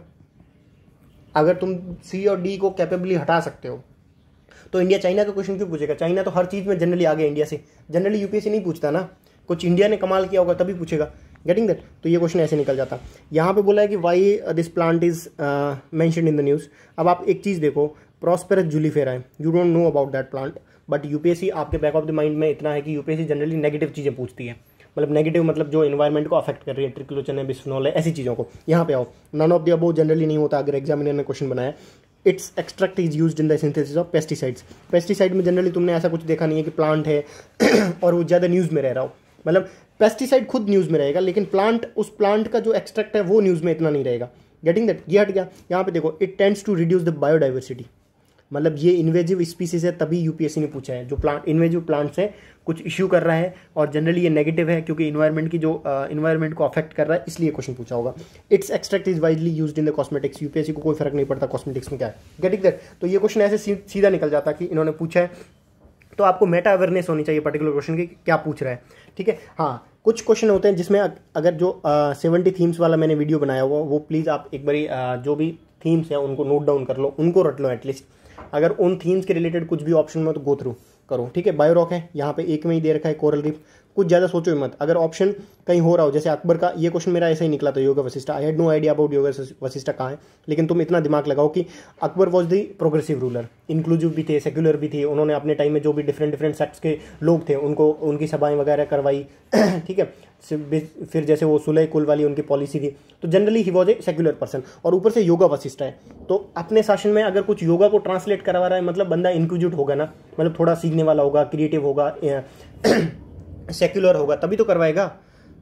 अगर तुम सी और डी को कैपेबली हटा सकते हो तो इंडिया चाइना का क्वेश्चन क्यों पूछेगा चाइना तो हर चीज़ में जनरली आ गया इंडिया से जनरली यूपीएससी नहीं पूछता ना कुछ इंडिया ने कमाल किया होगा तभी पूछेगा गेटिंग दैट तो ये क्वेश्चन ऐसे निकल जाता यहाँ पे बोला है कि why this plant is mention in the news अब आप एक चीज़ देखो प्रॉस्पेरस जूलीफेरा है you don't know about that plant but UPSC आपके बैक ऑफ द माइंड में इतना है कि यूपीएससी जनरली नेगेटिव चीज़ें पूछती है मतलब नेगेटिव मतलब जो इन्वायरमेंट को अफेक्ट कर रही है ट्रिक्लोचन है बिस्फिनॉल है ऐसी चीज़ों को यहाँ पे आओ none of the above generally नहीं होता अगर एग्जामिनर ने क्वेश्चन बनाया its extract is use in the synthesis of pesticides pesticide में जनरली तुमने ऐसा कुछ देखा नहीं है कि प्लांट है और वो ज़्यादा न्यूज़ में रह रहा हो मतलब पेस्टिसाइड खुद न्यूज़ में रहेगा लेकिन प्लांट उस प्लांट का जो एक्सट्रैक्ट है वो न्यूज़ में इतना नहीं रहेगा गेटिंग दैट ये हट गया यहाँ पे देखो it tends to reduce the biodiversity मतलब ये इन्वेजिव स्पीसीज है तभी यूपीएससी ने पूछा है जो प्लांट इन्वेजिव प्लांट्स हैं कुछ इश्यू कर रहा है और जनरली ये नेगेटिव है क्योंकि इन्वायरमेंट की जो इन्वायरमेंट uh, को अफेक्ट कर रहा है इसलिए क्वेश्चन पूछा होगा its extract is widely use in the cosmetics UPSC को कोई फर्क नहीं पड़ता कॉस्मेटिक्स में क्या है गेटिंग दैट तो ये क्वेश्चन ऐसे सीधा निकल जाता कि इन्होंने पूछा है तो आपको मेटा अवेयरनेस होनी चाहिए पर्टिकुलर क्वेश्चन की क्या पूछ रहा है ठीक है हाँ कुछ क्वेश्चन होते हैं जिसमें अगर जो सेवेंटी थीम्स वाला मैंने वीडियो बनाया हुआ वो प्लीज़ आप एक बारी जो भी थीम्स हैं उनको नोट डाउन कर लो उनको रट लो एटलीस्ट अगर उन थीम्स के रिलेटेड कुछ भी ऑप्शन में तो गो थ्रू करो ठीक है बायोरॉक है यहाँ पे एक में ही दे रखा है कोरल रिफ कुछ ज़्यादा सोचो मत अगर ऑप्शन कहीं हो रहा हो जैसे अकबर का ये क्वेश्चन मेरा ऐसे ही निकला था Yoga Vasistha I had no idea about Yoga Vasistha कहाँ है लेकिन तुम इतना दिमाग लगाओ कि Akbar was the progressive ruler inclusive भी थे सेक्युलर भी थे उन्होंने अपने टाइम में जो भी डिफरेंट डिफरेंट सेक्ट्स के लोग थे उनको उनकी सभाएं वगैरह करवाई ठीक है फिर जैसे वो सुलह कुल वाली उनकी पॉलिसी थी तो generally he was a secular person और ऊपर से योगा वशिष्ठ है तो अपने शासन में अगर कुछ योगा को ट्रांसलेट करवा रहा है मतलब बंदा इंक्लूजिव होगा ना मतलब थोड़ा सीखने वाला होगा क्रिएटिव होगा सेक्युलर होगा तभी तो करवाएगा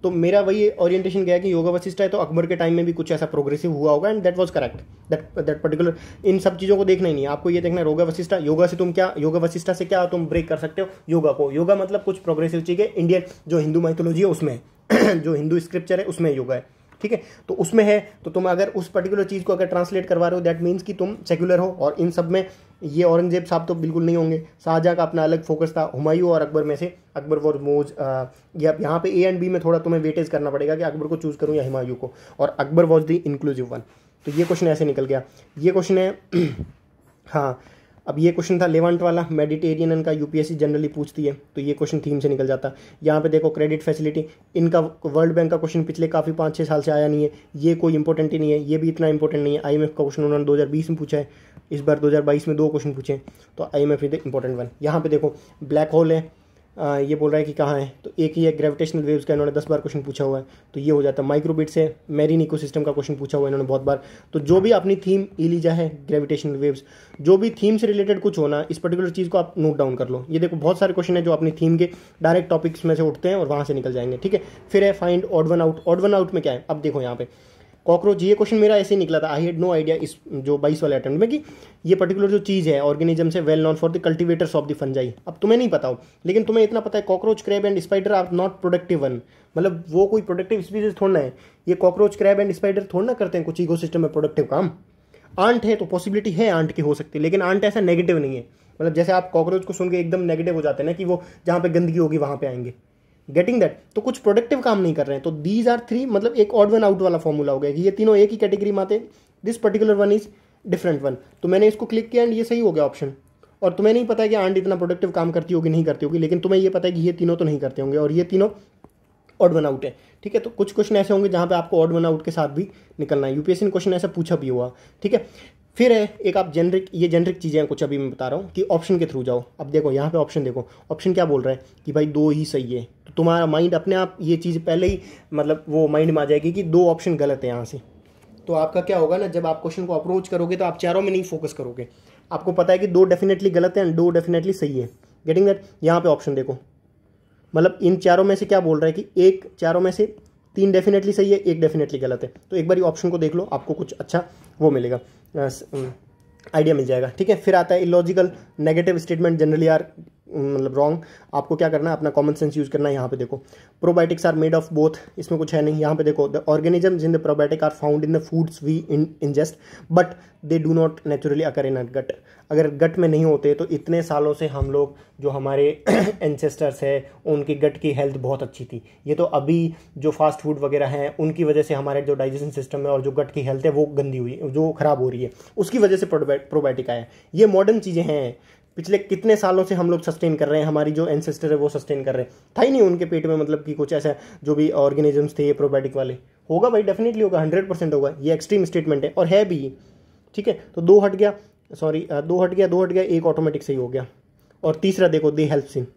तो मेरा वही ओरिएंटेशन गया कि योगा वशिष्ठ है तो अकबर के टाइम में भी कुछ ऐसा प्रोग्रेसिव हुआ होगा and that was correct that that particular इन सब चीज़ों को देखना ही नहीं आपको ये देखना है योगा वशिष्ठा योगा से तुम क्या योगा वशिष्ठा से क्या तुम ब्रेक कर सकते हो योगा को योगा मतलब कुछ प्रोग्रेसिव चीज़ें इंडियन जो हिंदू माइथोलॉजी है उसमें जो हिंदू स्क्रिप्चर है उसमें योगा है ठीक है तो उसमें है तो तुम अगर उस पर्टिकुलर चीज़ को अगर ट्रांसलेट करवा रहे हो दैट मीन्स कि तुम सेक्युलर हो और इन सब में ये औरंगजेब साहब तो बिल्कुल नहीं होंगे शाहजहाँ का अपना अलग फोकस था हुमायूं और अकबर में से अकबर वरमोज या यहाँ पे ए एंड बी में थोड़ा तुम्हें वेटेज करना पड़ेगा कि अकबर को चूज़ करूँ या हुमायूं को और Akbar was the inclusive one तो ये क्वेश्चन ऐसे निकल गया ये क्वेश्चन है हाँ अब ये क्वेश्चन था लेवंट वाला मेडिटेरियन का यूपीएससी जनरली पूछती है तो ये क्वेश्चन थीम से निकल जाता यहाँ पे देखो क्रेडिट फैसिलिटी इनका वर्ल्ड बैंक का क्वेश्चन पिछले काफ़ी पाँच छः साल से आया नहीं है ये कोई इंपॉर्टेंट ही नहीं है ये भी इतना इंपॉर्टेंट नहीं है आईएमएफ का क्वेश्चन उन्होंने बीस में पूछा है इस बार 2022 में दो क्वेश्चन पूछे तो I M F is the one यहाँ पे देखो ब्लैक होल है आ, ये बोल रहा है कि कहाँ है तो एक ही है ग्रेविटेशनल वेव्स का इन्होंने दस बार क्वेश्चन पूछा हुआ है तो ये हो जाता है माइक्रोबिट से मेरीन सिस्टम का क्वेश्चन पूछा हुआ है इन्होंने बहुत बार तो जो भी अपनी थीम इलीजा है ग्रेविटेशनल वेव्स जो भी थीम से रिलेटेड कुछ होना इस पर्टिकुलर चीज़ को आप नोट डाउन कर लो ये देखो बहुत सारे क्वेश्चन है जो अपनी थीम के डायरेक्ट टॉपिक्स में से उठते हैं और वहाँ से निकल जाएंगे ठीक है फिर है find odd one out odd one out में क्या है अब देखो यहाँ पे कॉकरोच ये क्वेश्चन मेरा ऐसे ही निकला था आई हैड नो आइडिया इस जो बाईस वाले अटेम्प्ट में कि ये पर्टिकुलर जो चीज़ है ऑर्गेनिज्म से well known for the cultivators of the fungi अब तुम्हें नहीं पता हो लेकिन तुम्हें इतना पता है cockroach crab and spider are not productive one मतलब वो कोई प्रोडक्टिव स्पीसीज थोड़ा है ये कॉकरोच क्रैब एंड स्पाइडर थोड़ा ना करते हैं कुछ इको सिस्टम में प्रोडक्टिव काम आंट है तो पॉसिबिलिटी है आंट की हो सकती है लेकिन आंट ऐसा नेगेटिव नहीं है मतलब जैसे आप कॉकरोच को सुन के एकदम नेगेटिव हो जाते हैं ना कि वो जहाँ पे गंदगी होगी वहाँ पे आएंगे गेटिंग दैट तो कुछ प्रोडक्टिव काम नहीं कर रहे हैं तो दीज आर थ्री मतलब एक ऑड वन आउट वाला फॉर्मूला हो गया कि ये तीनों एक ही कैटेगरी में आते this particular one is different one तो मैंने इसको क्लिक किया एंड ये सही हो गया ऑप्शन और तुम्हें नहीं पता है कि आंट इतना प्रोडक्टिव काम करती होगी नहीं करती होगी लेकिन तुम्हें ये पता है कि ये तीनों तो नहीं करते होंगे और ये तीनों ऑड वन आउट है ठीक है तो कुछ क्वेश्चन ऐसे होंगे जहाँ पे आपको ऑड वन आउट के साथ भी निकलना है यूपीएससी ने क्वेश्चन ऐसा पूछा भी हुआ ठीक है फिर है एक आप जेनरिक ये जेनरिक चीज़ें हैं कुछ अभी मैं बता रहा हूँ कि ऑप्शन के थ्रू जाओ अब देखो यहाँ पे ऑप्शन देखो ऑप्शन क्या बोल रहा है कि भाई दो ही सही है तो तुम्हारा माइंड अपने आप ये चीज़ पहले ही मतलब वो माइंड में आ जाएगी कि दो ऑप्शन गलत है यहाँ से तो आपका क्या होगा ना जब आप क्वेश्चन को अप्रोच करोगे तो आप चारों में नहीं फोकस करोगे आपको पता है कि दो डेफिनेटली गलत है एंड दो डेफिनेटली सही है गेटिंग दैट यहाँ पर ऑप्शन देखो मतलब इन चारों में से क्या बोल रहा है कि एक चारों में से तीन डेफिनेटली सही है एक डेफिनेटली गलत है तो एक बार ऑप्शन को देख लो आपको कुछ अच्छा वो मिलेगा आइडिया हम्म, मिल जाएगा ठीक है फिर आता है illogical negative statement generally are मतलब रॉन्ग आपको क्या करना है अपना कॉमन सेंस यूज़ करना है यहाँ पे देखो probiotics are made of both इसमें कुछ है नहीं यहाँ पे देखो the organism in the probiotic are found in the foods we in ingest but they do not naturally occur in gut अगर गट में नहीं होते तो इतने सालों से हम लोग जो हमारे एनसेस्टर्स है उनकी गट की हेल्थ बहुत अच्छी थी ये तो अभी जो फास्ट फूड वगैरह हैं उनकी वजह से हमारे जो डाइजेशन सिस्टम है और जो गट की हेल्थ है वो गंदी हुई जो ख़राब हो रही है उसकी वजह से प्रोबायोटिक आया ये मॉडर्न चीज़ें हैं पिछले कितने सालों से हम लोग सस्टेन कर रहे हैं हमारी जो एनसेस्टर है वो सस्टेन कर रहे हैं था ही नहीं उनके पेट में मतलब कि कुछ ऐसा जो भी ऑर्गेनिजम्स थे प्रोबायोटिक वाले होगा भाई डेफिनेटली होगा हंड्रेड परसेंट होगा ये एक्सट्रीम स्टेटमेंट है और है भी ठीक है तो दो हट गया सॉरी दो हट गया दो हट गया एक ऑटोमेटिक सही हो गया और तीसरा देखो they help in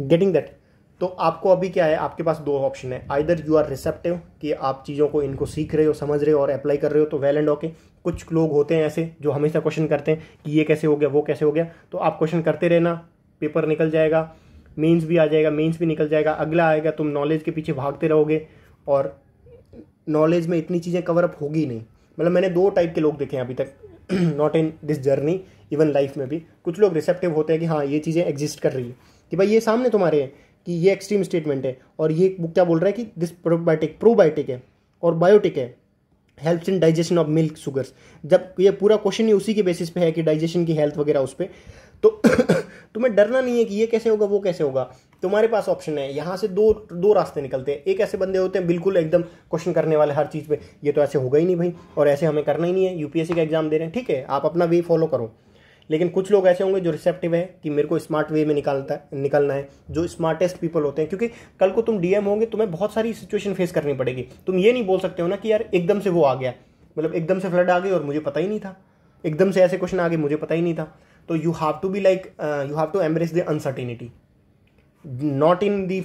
getting that तो आपको अभी क्या है आपके पास दो ऑप्शन है आइदर यू आर रिसेप्टिव कि आप चीज़ों को इनको सीख रहे हो समझ रहे हो और अप्लाई कर रहे हो तो वेल एंड ओके कुछ लोग होते हैं ऐसे जो हमेशा क्वेश्चन करते हैं कि ये कैसे हो गया वो कैसे हो गया तो आप क्वेश्चन करते रहना पेपर निकल जाएगा मेंस भी आ जाएगा मेंस भी निकल जाएगा अगला आएगा तुम नॉलेज के पीछे भागते रहोगे और नॉलेज में इतनी चीज़ें कवर अप होगी नहीं मतलब मैंने दो टाइप के लोग देखे हैं अभी तक not in this journey even life में भी कुछ लोग रिसेप्टिव होते हैं कि हाँ ये चीज़ें एग्जिस्ट कर रही है कि भाई ये सामने तुम्हारे हैं कि ये एक्सट्रीम स्टेटमेंट है और ये क्या बोल रहा है कि दिस प्रोबायोटिक प्रोबायोटिक है और बायोटिक है helps in digestion of milk sugars जब ये पूरा क्वेश्चन ही उसी के बेसिस पे है कि डाइजेशन की हेल्थ वगैरह उस पर तो तुम्हें डरना नहीं है कि ये कैसे होगा वो कैसे होगा तुम्हारे पास ऑप्शन है यहाँ से दो दो रास्ते निकलते हैं एक ऐसे बंदे होते हैं बिल्कुल एकदम क्वेश्चन करने वाले हर चीज़ पे ये तो ऐसे होगा ही नहीं भाई और ऐसे हमें करना ही नहीं है यूपीएससी का एग्जाम दे रहे हैं ठीक है आप अपना वे फॉलो करो लेकिन कुछ लोग ऐसे होंगे जो रिसेप्टिव है कि मेरे को स्मार्ट वे में निकालता निकलना है जो स्मार्टेस्ट पीपल होते हैं क्योंकि कल को तुम डीएम होंगे तुम्हें बहुत सारी सिचुएशन फेस करनी पड़ेगी तुम ये नहीं बोल सकते हो ना कि यार एकदम से वो आ गया मतलब एकदम से फ्लड आ गई और मुझे पता ही नहीं था एकदम से ऐसे क्वेश्चन आ गए मुझे पता ही नहीं था तो you have to be like you have to embrace the uncertainty not in the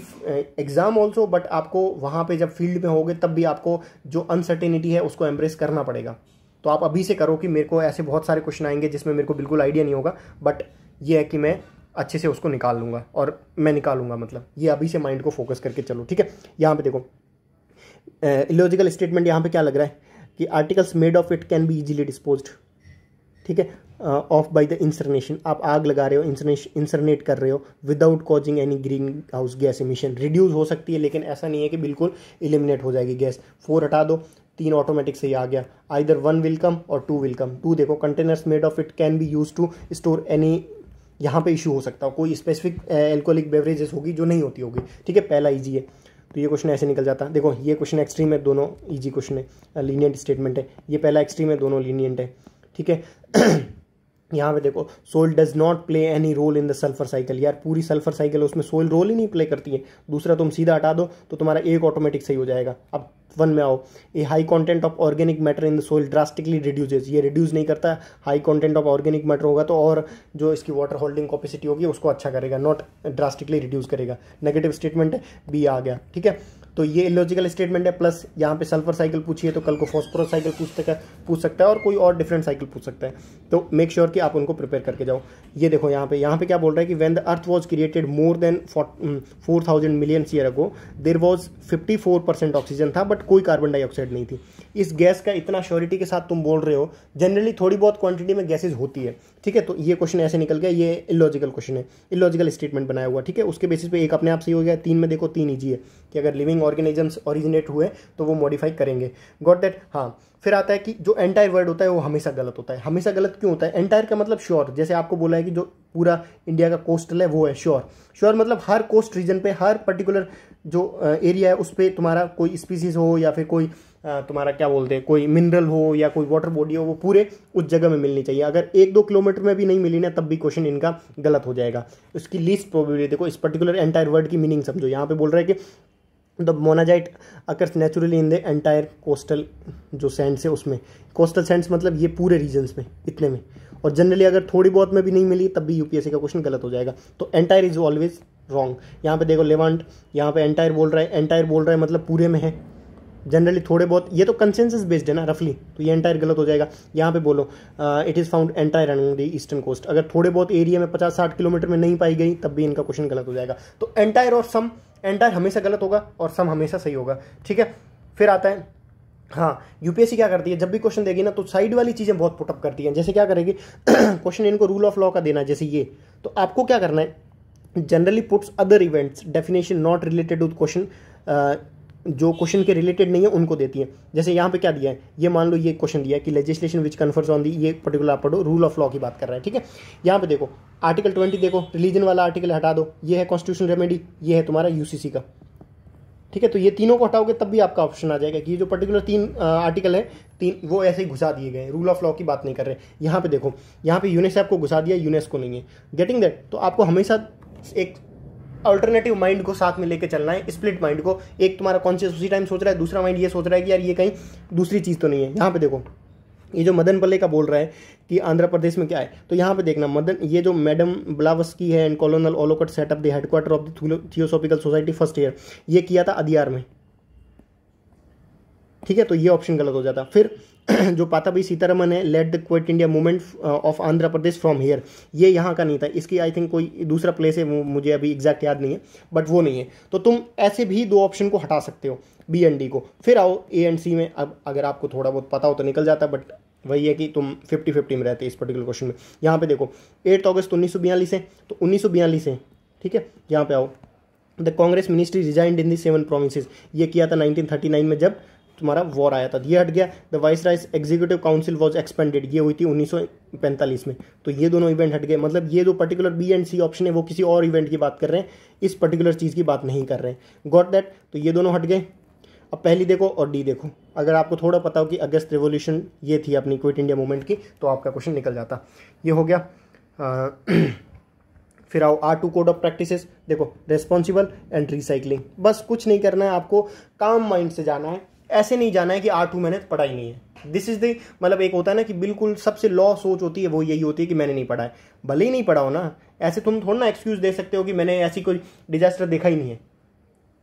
exam also but आपको वहाँ पे जब फील्ड में होगे तब भी आपको जो अनसर्टिनिटी है उसको एम्ब्रेस करना पड़ेगा तो आप अभी से करो कि मेरे को ऐसे बहुत सारे क्वेश्चन आएंगे जिसमें मेरे को बिल्कुल आइडिया नहीं होगा बट ये है कि मैं अच्छे से उसको निकाल लूँगा और मैं निकालूंगा मतलब ये अभी से माइंड को फोकस करके चलो ठीक है यहाँ पे देखो इलॉजिकल स्टेटमेंट यहाँ पे क्या लग रहा है कि articles made of it can be easily dispose ठीक है ऑफ बाय द इंसरनेशन आप आग लगा रहे हो इंसरनेट कर रहे हो without causing any greenhouse gas emission reduce हो सकती है लेकिन ऐसा नहीं है कि बिल्कुल इलिमिनेट हो जाएगी गैस फोर हटा दो तीन ऑटोमेटिक से ही आ गया आइदर वन विलकम और टू विलकम टू देखो containers made of it can be use to store any यहाँ पे इशू हो सकता है कोई स्पेसिफिक एल्कोहलिक बेवरेजेस होगी जो नहीं होती होगी ठीक है पहला ईजी है तो ये क्वेश्चन ऐसे निकल जाता है देखो ये क्वेश्चन एक्सट्रीम है दोनों ईजी क्वेश्चन है लीनियंट स्टेटमेंट है ये पहला एक्सट्रीम है दोनों लीनियंट है ठीक है यहाँ पे देखो soil does not play any role in the sulphur cycle यार पूरी सल्फर साइकिल उसमें सोल रोल ही नहीं प्ले करती है दूसरा तुम सीधा हटा दो तो तुम्हारा एक ऑटोमेटिक सही हो जाएगा अब वन में आओ a high content of organic matter in the soil drastically reduces ये रिड्यूस नहीं करता high content of organic matter होगा तो और जो इसकी वाटर होल्डिंग कैपेसिटी होगी उसको अच्छा करेगा नॉट ड्रास्टिकली रिड्यूस करेगा नेगेटिव स्टेटमेंट है बी आ गया ठीक है तो ये इलॉजिकल स्टेटमेंट है प्लस यहाँ पे सल्फर साइकिल पूछिए तो कल को फॉस्फोरस साइकिल पूछ सकता पूछ सकता है और कोई और डिफरेंट साइकिल पूछ सकता है तो मेक श्योर sure कि आप उनको प्रिपेयर करके जाओ ये देखो यहाँ पे यहाँ पे क्या बोल रहा है कि when the earth was created more than four thousand million year ago there was fifty four percent oxygen था बट कोई कार्बन डाइऑक्साइड नहीं थी इस गैस का इतना श्योरिटी के साथ तुम बोल रहे हो जनरली थोड़ी बहुत क्वांटिटी में गैसेज होती है ठीक है तो ये क्वेश्चन ऐसे निकल गया ये इलॉजिकल क्वेश्चन है इलॉजिकल स्टेटमेंट बनाया हुआ ठीक है उसके बेसिस पे एक अपने आप सही हो गया तीन में देखो तीन ईजी है कि अगर लिविंग ऑर्गेनिजम्स ऑरिजिनेट हुए तो वो मॉडिफाई करेंगे गॉट दैट हाँ फिर आता है कि जो एंटायर वर्ड होता है वो हमेशा गलत होता है हमेशा गलत क्यों होता है एंटायर का मतलब श्योर जैसे आपको बोला है कि जो पूरा इंडिया का कोस्टल है वो है श्योर श्योर मतलब हर कोस्ट रीजन पर हर पर्टिकुलर जो एरिया है उस पर तुम्हारा कोई स्पीसीज हो या फिर कोई तुम्हारा क्या बोलते हैं कोई मिनरल हो या कोई वाटर बॉडी हो वो पूरे उस जगह में मिलनी चाहिए अगर एक दो किलोमीटर में भी नहीं मिली ना तब भी क्वेश्चन इनका गलत हो जाएगा उसकी लीस्ट प्रोबेबिलिटी देखो इस पर्टिकुलर एंटायर वर्ड की मीनिंग समझो यहाँ पे बोल रहा है कि the monazite occurs naturally in the entire coastal जो सेंड्स है उसमें कोस्टल सेंड्स मतलब ये पूरे रीजन्स में इतने में और जनरली अगर थोड़ी बहुत में भी नहीं मिली तब भी यूपीएससी का क्वेश्चन गलत हो जाएगा तो एंटायर इज ऑलवेज रॉन्ग यहाँ पे देखो लेवांट यहाँ पे एंटायर बोल रहा है एंटायर बोल रहा है मतलब पूरे में है जनरली थोड़े बहुत ये तो कंसेंसस बेस्ड है ना रफली तो ये एंटायर गलत हो जाएगा यहाँ पे बोलो it is found entire along the eastern coast अगर थोड़े बहुत एरिया में पचास साठ किलोमीटर में नहीं पाई गई तब भी इनका क्वेश्चन गलत हो जाएगा तो एंटायर और सम एंटायर हमेशा गलत होगा और सम हमेशा सही होगा ठीक है फिर आता है हाँ यूपीएससी क्या करती है जब भी क्वेश्चन देगी ना तो साइड वाली चीज़ें बहुत पुटअप करती हैं जैसे क्या करेगी क्वेश्चन इनको रूल ऑफ लॉ का देना जैसे ये तो आपको क्या करना है generally puts other events definition not related with question जो क्वेश्चन के रिलेटेड नहीं है उनको देती है जैसे यहाँ पे क्या दिया है ये मान लो ये क्वेश्चन दिया है कि legislation which confers on the ये पर्टिकुलर आप पढ़ो रूल ऑफ लॉ की बात कर रहा है ठीक है यहाँ पे देखो आर्टिकल ट्वेंटी देखो रिलीजन वाला आर्टिकल हटा दो ये है कॉन्स्टिट्यूशन रेमेडी ये है तुम्हारा यूसीसी का ठीक है तो ये तीनों को हटाओगे तब भी आपका ऑप्शन आ जाएगा कि ये जो पर्टिकुलर तीन आ, आर्टिकल है तीन वो ऐसे ही घुसा दिए गए रूल ऑफ लॉ की बात नहीं कर रहे यहाँ पे देखो यहाँ पे यूनेसैप को घुसा दिया यूनेस्को नहीं है गेटिंग दैट तो आपको हमेशा एक अल्टरनेटिव माइंड को साथ में लेकर चलना है स्प्लिट माइंड को एक तुम्हारा कॉन्शियस उसी टाइम सोच रहा है दूसरा माइंड ये सोच रहा है कि यार ये कहीं दूसरी चीज़ तो नहीं है यहाँ पे देखो ये जो मदन पल्ले का बोल रहा है कि आंध्र प्रदेश में क्या है तो यहाँ पे देखना मदन ये जो मैडम की है and colonel Olcott set up the headquarter of the Theosophical Society first year ये किया था अधियार में ठीक है तो ये ऑप्शन गलत हो जाता फिर जो पाताबी सीतारमन है led the Quit India movement of Andhra Pradesh from here ये यहाँ का नहीं था इसकी आई थिंक कोई दूसरा प्लेस है मुझे अभी एग्जैक्ट याद नहीं है बट वो नहीं है तो तुम ऐसे भी दो ऑप्शन को हटा सकते हो बी एंड डी को फिर आओ ए एंड सी में अब अगर आपको थोड़ा बहुत पता हो तो निकल जाता है बट वही है कि तुम फिफ्टी फिफ्टी में रहते इस पर्टिकुलर क्वेश्चन में यहाँ पे देखो एट्थ अगस्त उन्नीस सौ बयालीस है तो उन्नीस सौ बयालीस है ठीक है यहाँ पे आओ the Congress ministry resigned in the seven provinces ये किया था 1939 में जब तुम्हारा वॉर आया था ये हट गया the viceroy's executive council was expanded ये हुई थी 1945 में तो ये दोनों इवेंट हट गए मतलब ये जो particular B and C option है वो किसी और इवेंट की बात कर रहे हैं इस पर्टिकुलर चीज़ की बात नहीं कर रहे हैं गॉट दैट तो ये दोनों हट गए अब पहली देखो और डी देखो अगर आपको थोड़ा पता हो कि अगस्त रेवोल्यूशन ये थी अपनी क्विट इंडिया मूवमेंट की तो आपका क्वेश्चन निकल जाता ये हो गया आ, फिर आओ are two code of practices देखो रेस्पॉन्सिबल एंड रिसाइकलिंग बस कुछ नहीं करना है आपको काम माइंड से जाना है ऐसे नहीं जाना है कि आठ मैंने पढ़ा ही नहीं है दिस इज़ द मतलब एक होता है ना कि बिल्कुल सबसे लॉ सोच होती है वो यही होती है कि मैंने नहीं पढ़ा है भले ही नहीं पढ़ा हो ना ऐसे तुम थोड़ा ना एक्सक्यूज़ दे सकते हो कि मैंने ऐसी कोई डिजास्टर देखा ही नहीं है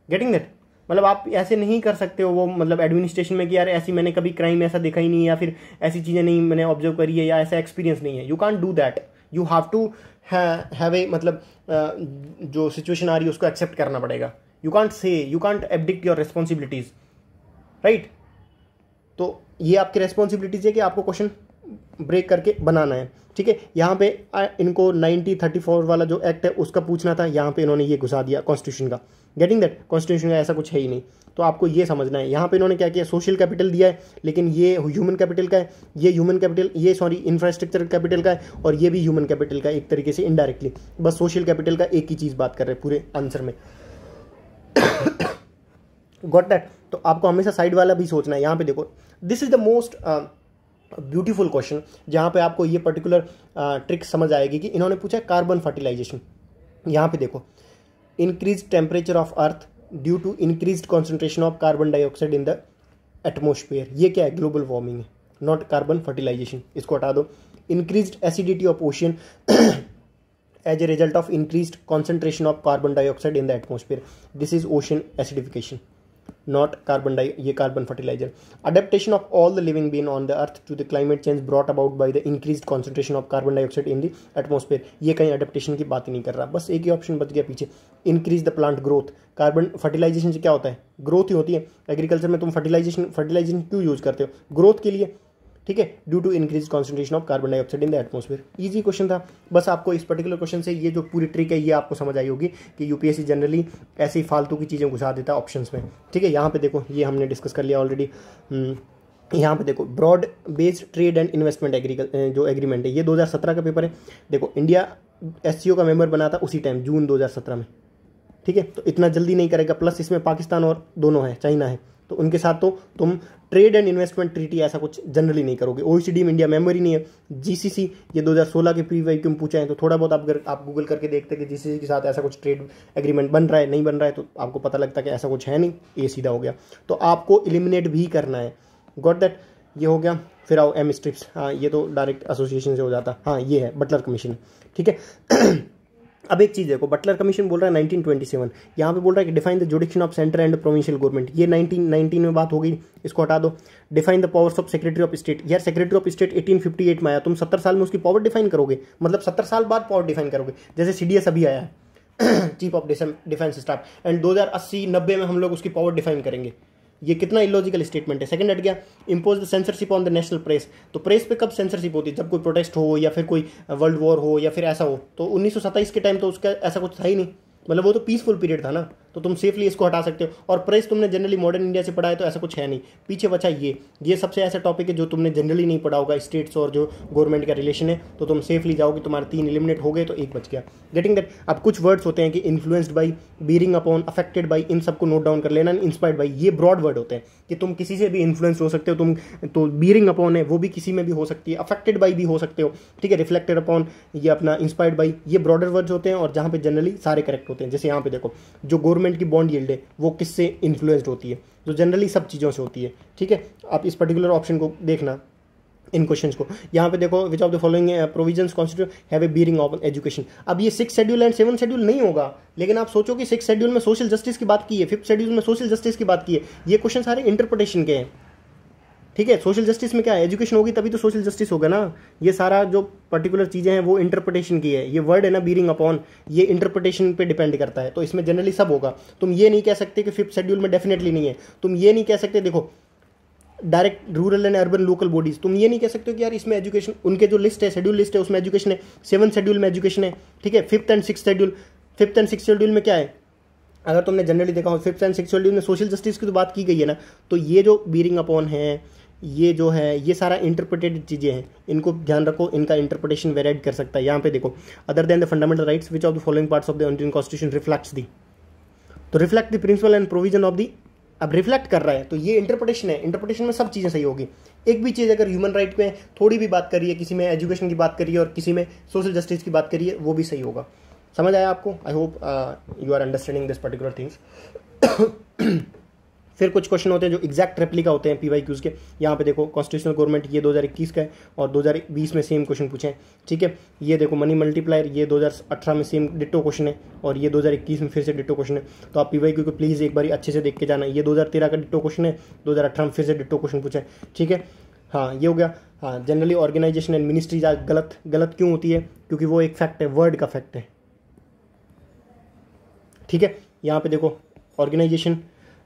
गेटिंग दैट मतलब आप ऐसे नहीं कर सकते हो वो मतलब एडमिनिस्ट्रेशन में कि यार ऐसी मैंने कभी क्राइम ऐसा देखा ही नहीं है या फिर ऐसी चीज़ें नहीं मैंने ऑब्जर्व करी है या ऐसा एक्सपीरियंस नहीं है you can't do that you have to have a मतलब जो सिचुएशन आ रही है उसको एक्सेप्ट करना पड़ेगा you can't say you can't abdicate your responsibilities right तो ये आपकी रेस्पॉन्सिबिलिटीज है कि आपको क्वेश्चन ब्रेक करके बनाना है ठीक है यहाँ पे इनको थर्टी फोर वाला जो एक्ट है उसका पूछना था यहाँ पे इन्होंने ये घुसा दिया कॉन्स्टिट्यूशन का गेटिंग दैट कॉन्स्टिट्यूशन का ऐसा कुछ है ही नहीं तो आपको ये समझना है यहाँ पे इन्होंने क्या किया सोशल कैपिटल दिया है लेकिन ये ह्यूमन कैपिटल का है ये ह्यूमन कैपिटल ये सॉरी इंफ्रास्ट्रक्चर कैपिटल का है और ये भी ह्यूमन कैपिटल का एक तरीके से इनडायरेक्टली बस सोशल कैपिटल का एक ही चीज़ बात कर रहे हैं पूरे आंसर में गॉट दैट तो आपको हमेशा साइड वाला भी सोचना है यहाँ पे देखो this is the most beautiful question जहाँ पे आपको ये पर्टिकुलर ट्रिक uh, समझ आएगी कि इन्होंने पूछा कार्बन फर्टिलाइजेशन यहाँ पे देखो increase temperature of earth due to increase concentration of carbon dioxide in the atmosphere ये क्या है ग्लोबल वार्मिंग है नॉट कार्बन फर्टिलाइजेशन इसको हटा दो increase acidity of ocean as a result of increase concentration of carbon dioxide in the atmosphere this is ocean acidification not carbon di- ये carbon fertilizer. Adaptation of all the living being on the earth to the climate change brought about by the increased concentration of carbon dioxide in the atmosphere. ये कहीं adaptation की बात ही नहीं कर रहा बस एक ही option बच गया पीछे increase the plant growth. Carbon fertilisation से क्या होता है ग्रोथ ही होती है एग्रीकल्चर में तुम फर्टिलाइजेशन फर्टिलाइजेशन क्यों यूज़ करते हो ग्रोथ के लिए ठीक है due to increase concentration of carbon dioxide in the atmosphere easy question था बस आपको इस पर्टिकुलर क्वेश्चन से ये जो पूरी ट्रिक है ये आपको समझ आई होगी कि यूपीएससी जनरली ऐसी फालतू की चीज़ें घुसा देता है ऑप्शन में ठीक है यहाँ पे देखो ये हमने डिस्कस कर लिया ऑलरेडी हम्म, यहाँ पे देखो broad based trade and investment एग्रीकल जो एग्रीमेंट है ये 2017 का पेपर है देखो इंडिया एस का मेंबर बना था उसी टाइम जून 2017 में ठीक है तो इतना जल्दी नहीं करेगा प्लस इसमें पाकिस्तान और दोनों है चाइना है तो उनके साथ तो तुम ट्रेड एंड इन्वेस्टमेंट ट्रीटी ऐसा कुछ जनरली नहीं करोगे ओईसीडी में इंडिया मेंबर ही नहीं है जीसीसी ये 2016 के प्री क्यों पूछा है तो थोड़ा बहुत आप आप गूगल करके देखते हैं कि जीसीसी के साथ ऐसा कुछ ट्रेड एग्रीमेंट बन रहा है नहीं बन रहा है तो आपको पता लगता है कि ऐसा कुछ है नहीं ये सीधा हो गया तो आपको इलिमिनेट भी करना है गॉट दैट ये हो गया फिर आओ एम स्ट्रिप्स हाँ ये तो डायरेक्ट एसोसिएशन से हो जाता हाँ ये है बटलर कमीशन ठीक है अब एक चीज़ देखो बटलर कमीशन बोल रहा है 1927 यहाँ पे बोल रहा है कि define the jurisdiction of central and provincial government ये 1919 में बात हो गई इसको हटा दो define the powers of secretary of state यार सेक्रेटरी ऑफ स्टेट 1858 में आया तुम 70 साल में उसकी पावर डिफाइन करोगे मतलब 70 साल बाद पावर डिफाइन करोगे जैसे सी अभी आया है chief of defence staff and दो हज़ार में हम लोग उसकी पावर डिफाइन करेंगे ये कितना इलॉजिकल स्टेटमेंट है सेकंड हट गया impose the censorship on the national press तो प्रेस पे कब सेंसरशिप होती है जब कोई प्रोटेस्ट हो या फिर कोई वर्ल्ड वॉर हो या फिर ऐसा हो तो उन्नीस के टाइम तो उसका ऐसा कुछ था ही नहीं मतलब वो तो पीसफुल पीरियड था ना तो तुम सेफली इसको हटा सकते हो और प्राइस तुमने जनरली मॉडर्न इंडिया से पढ़ा है तो ऐसा कुछ है नहीं पीछे बचा ये ये सबसे ऐसा टॉपिक है जो तुमने जनरली नहीं पढ़ा होगा स्टेट्स और जो गवर्नमेंट का रिलेशन है तो तुम सेफली जाओगे तुम्हारे तीन इलिमिनेट हो गए तो एक बच गया गेटिंग दैट अब कुछ वर्ड्स होते हैं कि influenced by bearing upon affected by इन सबको नोट डाउन कर लेना इंस्पायर्ड बाई ये ब्रॉड वर्ड होते हैं कि तुम किसी से भी इन्फ्लुएंस हो सकते हो तुम तो बीरिंग अपॉन है वो भी किसी में भी हो सकती है अफेक्टेड बाई भी हो सकते हो ठीक है रिफ्लेक्टेड अपॉन ये अपना इंस्पायर्ड बाई ये ब्रॉडर वर्ड्स होते हैं और जहाँ पे जनरली सारे करेक्ट होते हैं जैसे यहाँ पे देखो जो गवर्नमेंट की बॉन्ड यील्ड है वो किससे इन्फ्लुएंस्ड होती है तो जनरली सब चीज़ों से होती है ठीक है आप इस पर्टिकुलर ऑप्शन को देखना इन क्वेश्चंस को यहाँ पे देखो which of the following provisions constitute have a bearing of education अब ये six schedule and seven schedule नहीं होगा लेकिन आप सोचो कि सिक्स शेड्यूल में सोशल जस्टिस की बात की है फिफ्थ शेड्यूल में सोशल जस्टिस की बात की है ये क्वेश्चन सारे इंटरप्रिटेशन के हैं ठीक है सोशल जस्टिस में क्या है एजुकेशन होगी तभी तो सोशल जस्टिस होगा ना ये सारा जो पर्टिकुलर चीज़ें हैं वो इंटरप्रिटेशन की है ये वर्ड है ना बीरिंग अपॉन ये इंटरप्रिटेशन पे डिपेंड करता है तो इसमें जनरली सब होगा तुम ये नहीं कह सकते कि फिफ्थ शेड्यूल में डेफिनेटली नहीं है तुम ये नहीं कह सकते देखो direct rural and urban local bodies तुम ये नहीं कह सकते हो कि यार इसमें एजुकेशन उनके जो लिस्ट है शेड्यूल लिस्ट है उसमें एजुकेशन है सेवन शेड्यूल में एजुकेशन है ठीक है fifth and six schedule fifth and six schedule में क्या है अगर तुमने जनरली देखा हो फिफ्थ एंड सिक्स शेड्यूल में सोशल जस्टिस की तो बात की गई है ना तो ये जो बीरिंग अपॉन है ये जो है ये सारा इंटरप्रिटेड चीज़ें हैं इनको ध्यान रखो इनका इंटरप्रिटेशन वेराइड कर सकता है यहाँ पे देखो other than the fundamental rights which of the following parts of the Indian constitution reflects the तो reflect the principle and provision of the अब रिफ्लेक्ट कर रहा है तो ये इंटरप्रटेशन है इंटरप्रटेशन में सब चीज़ें सही होगी एक भी चीज़ अगर ह्यूमन राइट में थोड़ी भी बात करिए किसी में एजुकेशन की बात करिए और किसी में सोशल जस्टिस की बात करिए वो भी सही होगा समझ आया आपको I hope you are understanding this particular things फिर कुछ क्वेश्चन होते हैं जो एग्जैक्ट रेप्लिका होते हैं पी वाई क्यूज़ के यहाँ पे देखो कॉन्स्टिट्यूशनल गवर्नमेंट ये 2021 का है और 2020 में सेम क्वेश्चन पूछे हैं ठीक है ये देखो मनी मल्टीप्लायर ये 2018 में सेम डिटो क्वेश्चन है और ये 2021 में फिर से डिटो क्वेश्चन है तो आप पी वाई क्यू को प्लीज़ एक बार अच्छे से देख के जाना ये दो का डिटो क्वेश्चन है दो में फिर से डिटो क्वेश्चन पूछे ठीक है हाँ ये हो गया हाँ जनरली ऑर्गेनाइजेशन एंड मिनिस्ट्रीज आज गलत गलत क्यों होती है क्योंकि वो एक फैक्ट है वर्ड का फैक्ट है ठीक है यहाँ पे देखो ऑर्गेनाइजेशन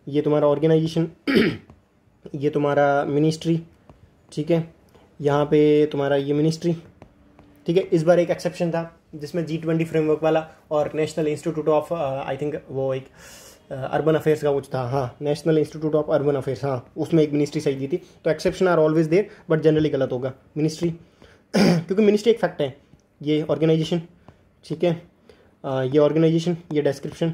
ये तुम्हारा ऑर्गेनाइजेशन ये तुम्हारा मिनिस्ट्री ठीक है यहाँ पे तुम्हारा ये मिनिस्ट्री ठीक है इस बार एक एक्सेप्शन था जिसमें जी ट्वेंटी फ्रेमवर्क वाला और national institute of I think वो एक अर्बन uh, अफेयर्स का कुछ था हाँ national institute of urban affairs हाँ उसमें एक मिनिस्ट्री सही दी थी तो exception are always there but generally गलत होगा मिनिस्ट्री क्योंकि मिनिस्ट्री एक फैक्ट है ये ऑर्गेनाइजेशन ठीक है uh, ये ऑर्गेनाइजेशन ये डिस्क्रिप्शन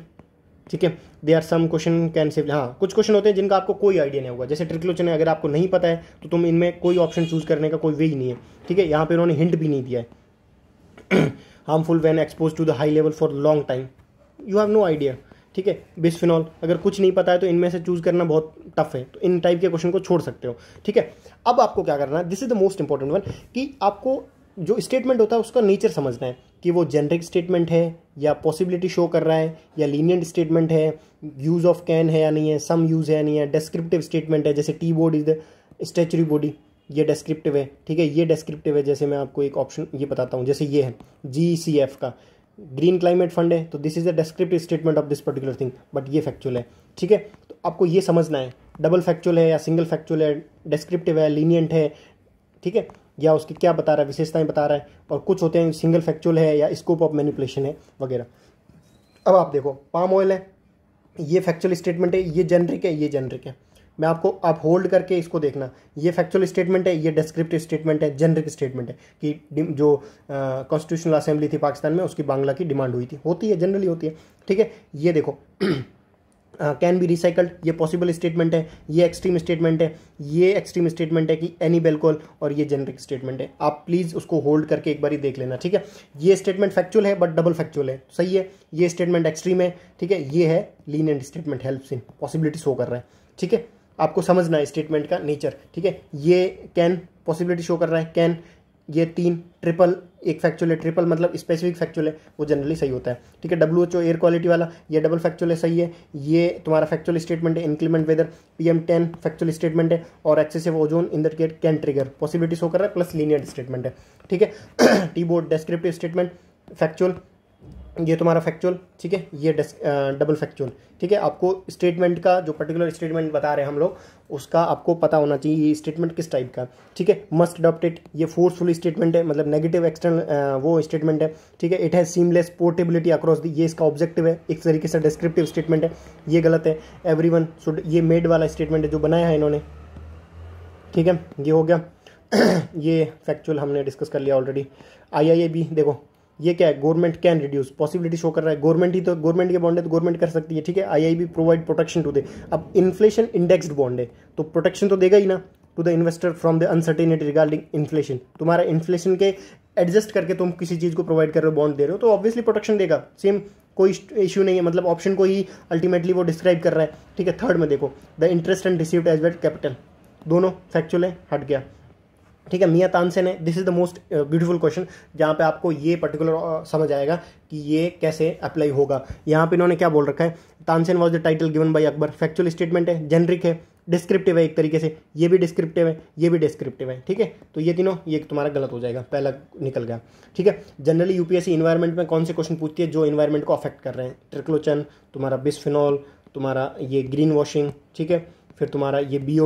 ठीक है they are some question can say हाँ कुछ क्वेश्चन होते हैं जिनका आपको कोई आइडिया नहीं होगा जैसे ट्रिक्लोचन है अगर आपको नहीं पता है तो तुम इनमें कोई ऑप्शन चूज करने का कोई वे ही नहीं है ठीक है यहाँ पे उन्होंने हिंट भी नहीं दिया है harmful when expose to the high level for long time you have no idea ठीक है बिस्फिनॉल अगर कुछ नहीं पता है तो इनमें से चूज करना बहुत टफ है तो इन टाइप के क्वेश्चन को छोड़ सकते हो ठीक है अब आपको क्या करना है this is the most important one कि आपको जो स्टेटमेंट होता है उसका नेचर समझना है कि वो जेनरिक स्टेटमेंट है या पॉसिबिलिटी शो कर रहा है या लीनियंट स्टेटमेंट है यूज़ ऑफ कैन है या नहीं है सम यूज़ है या नहीं है डिस्क्रिप्टिव स्टेटमेंट है जैसे tea board is the statutory body ये डिस्क्रिप्टिव है ठीक है ये डिस्क्रिप्टिव है जैसे मैं आपको एक ऑप्शन ये बताता हूँ जैसे ये है जी सी एफ का ग्रीन क्लाइमेट फंड है तो this is the descriptive statement of this particular thing but ये फैक्चुअल है ठीक है तो आपको ये समझना है डबल फैक्चुअल है या सिंगल फैक्चुअल है डिस्क्रिप्टिव है लीनियंट है ठीक है या उसकी क्या बता रहा है विशेषताएं बता रहा है और कुछ होते हैं सिंगल फैक्चुअल है या स्कोप ऑफ मैनिपुलेशन है वगैरह अब आप देखो पाम ऑयल है ये फैक्चुअल स्टेटमेंट है ये जेनरिक है ये जेनरिक है मैं आपको आप होल्ड करके इसको देखना ये फैक्चुअल स्टेटमेंट है ये डिस्क्रिप्टिव स्टेटमेंट है जेनरिक स्टेटमेंट है कि जो कॉन्स्टिट्यूशनल असेंबली थी पाकिस्तान में उसकी बांग्ला की डिमांड हुई थी होती है जनरली होती है ठीक है ये देखो कैन बी रिसाइकल्ड ये पॉसिबल स्टेटमेंट है ये एक्सट्रीम स्टेटमेंट है ये एक्सट्रीम स्टेटमेंट है कि एनी बेल्कोल और ये जेनरिक स्टेटमेंट है आप प्लीज़ उसको होल्ड करके एक बार ही देख लेना ठीक है ये स्टेटमेंट फैक्चुअल है बट डबल फैक्चुअल है सही है ये स्टेटमेंट एक्सट्रीम है ठीक है ये है lean and statement helps in possibility show कर रहा है ठीक है आपको समझना है स्टेटमेंट का नेचर ठीक है ये कैन पॉसिबिलिटी शो कर रहा है कैन ये तीन ट्रिपल एक फैक्चुअल है ट्रिपल मतलब स्पेसिफिक फैक्चुअल है वो जनरली सही होता है ठीक है W H O air quality वाला ये डबल फैक्चुअल है सही है ये तुम्हारा फैक्चुअल स्टेटमेंट है inclement weather P M ten factual statement है और excessive ozone in the air can trigger possibility show कर रहा है प्लस लीनियर स्टेटमेंट है ठीक है T board descriptive statement factual ये तुम्हारा फैक्चुअल ठीक है ये डबल फैक्चुअल ठीक है आपको स्टेटमेंट का जो पर्टिकुलर स्टेटमेंट बता रहे हैं हम लोग उसका आपको पता होना चाहिए ये स्टेटमेंट किस टाइप का ठीक है मस्ट अडॉप्टेड ये फोर्सफुल स्टेटमेंट है मतलब नेगेटिव एक्सटर्नल वो स्टेटमेंट है ठीक है it has seamless portability across the ये इसका ऑब्जेक्टिव है एक तरीके से डिस्क्रिप्टिव स्टेटमेंट है ये गलत है एवरी वन शुड ये मेड वाला स्टेटमेंट है जो बनाया है इन्होंने ठीक है ये हो गया ये फैक्चुअल हमने डिस्कस कर लिया already I I A B देखो ये क्या है government can reduce possibility show कर रहा है गवर्नमेंट ही तो गवर्नमेंट के बॉन्ड है तो गवर्नमेंट कर सकती है ठीक है IIB provide protection to the अब इन्फ्लेशन इंडेक्स्ड बॉन्ड है तो प्रोटेक्शन तो देगा ही ना to the investor from the uncertainty regarding inflation तुम्हारा इन्फ्लेशन के एडजस्ट करके तुम किसी चीज़ को प्रोवाइड कर रहे हो बॉन्ड दे रहे हो तो ऑब्वियसली प्रोटेक्शन देगा सेम कोई इशू नहीं है मतलब ऑप्शन को ही अल्टीमेटली वो डिस्क्राइब कर रहा है ठीक है थर्ड में देखो the interest and received as weight capital दोनों फैक्चुअल है हट गया ठीक है मियाँ तानसेन है this is the most beautiful question जहाँ पे आपको ये पर्टिकुलर uh, समझ आएगा कि ये कैसे अप्लाई होगा यहाँ पे इन्होंने क्या बोल रखा है Tansen was the title given by Akbar factual statement है जेनरिक है डिस्क्रिप्टिव है एक तरीके से ये भी डिस्क्रिप्टिव है ये भी डिस्क्रिप्टिव है ठीक है तो ये तीनों ये तुम्हारा गलत हो जाएगा पहला निकल गया ठीक है जनरली यूपीएससी इन्वायरमेंट में कौन से क्वेश्चन पूछती है जो इन्वायरमेंट को अफेक्ट कर रहे हैं ट्रिक्लोचन तुम्हारा बिस्फिनॉल तुम्हारा ये ग्रीन वॉशिंग ठीक है फिर तुम्हारा ये बी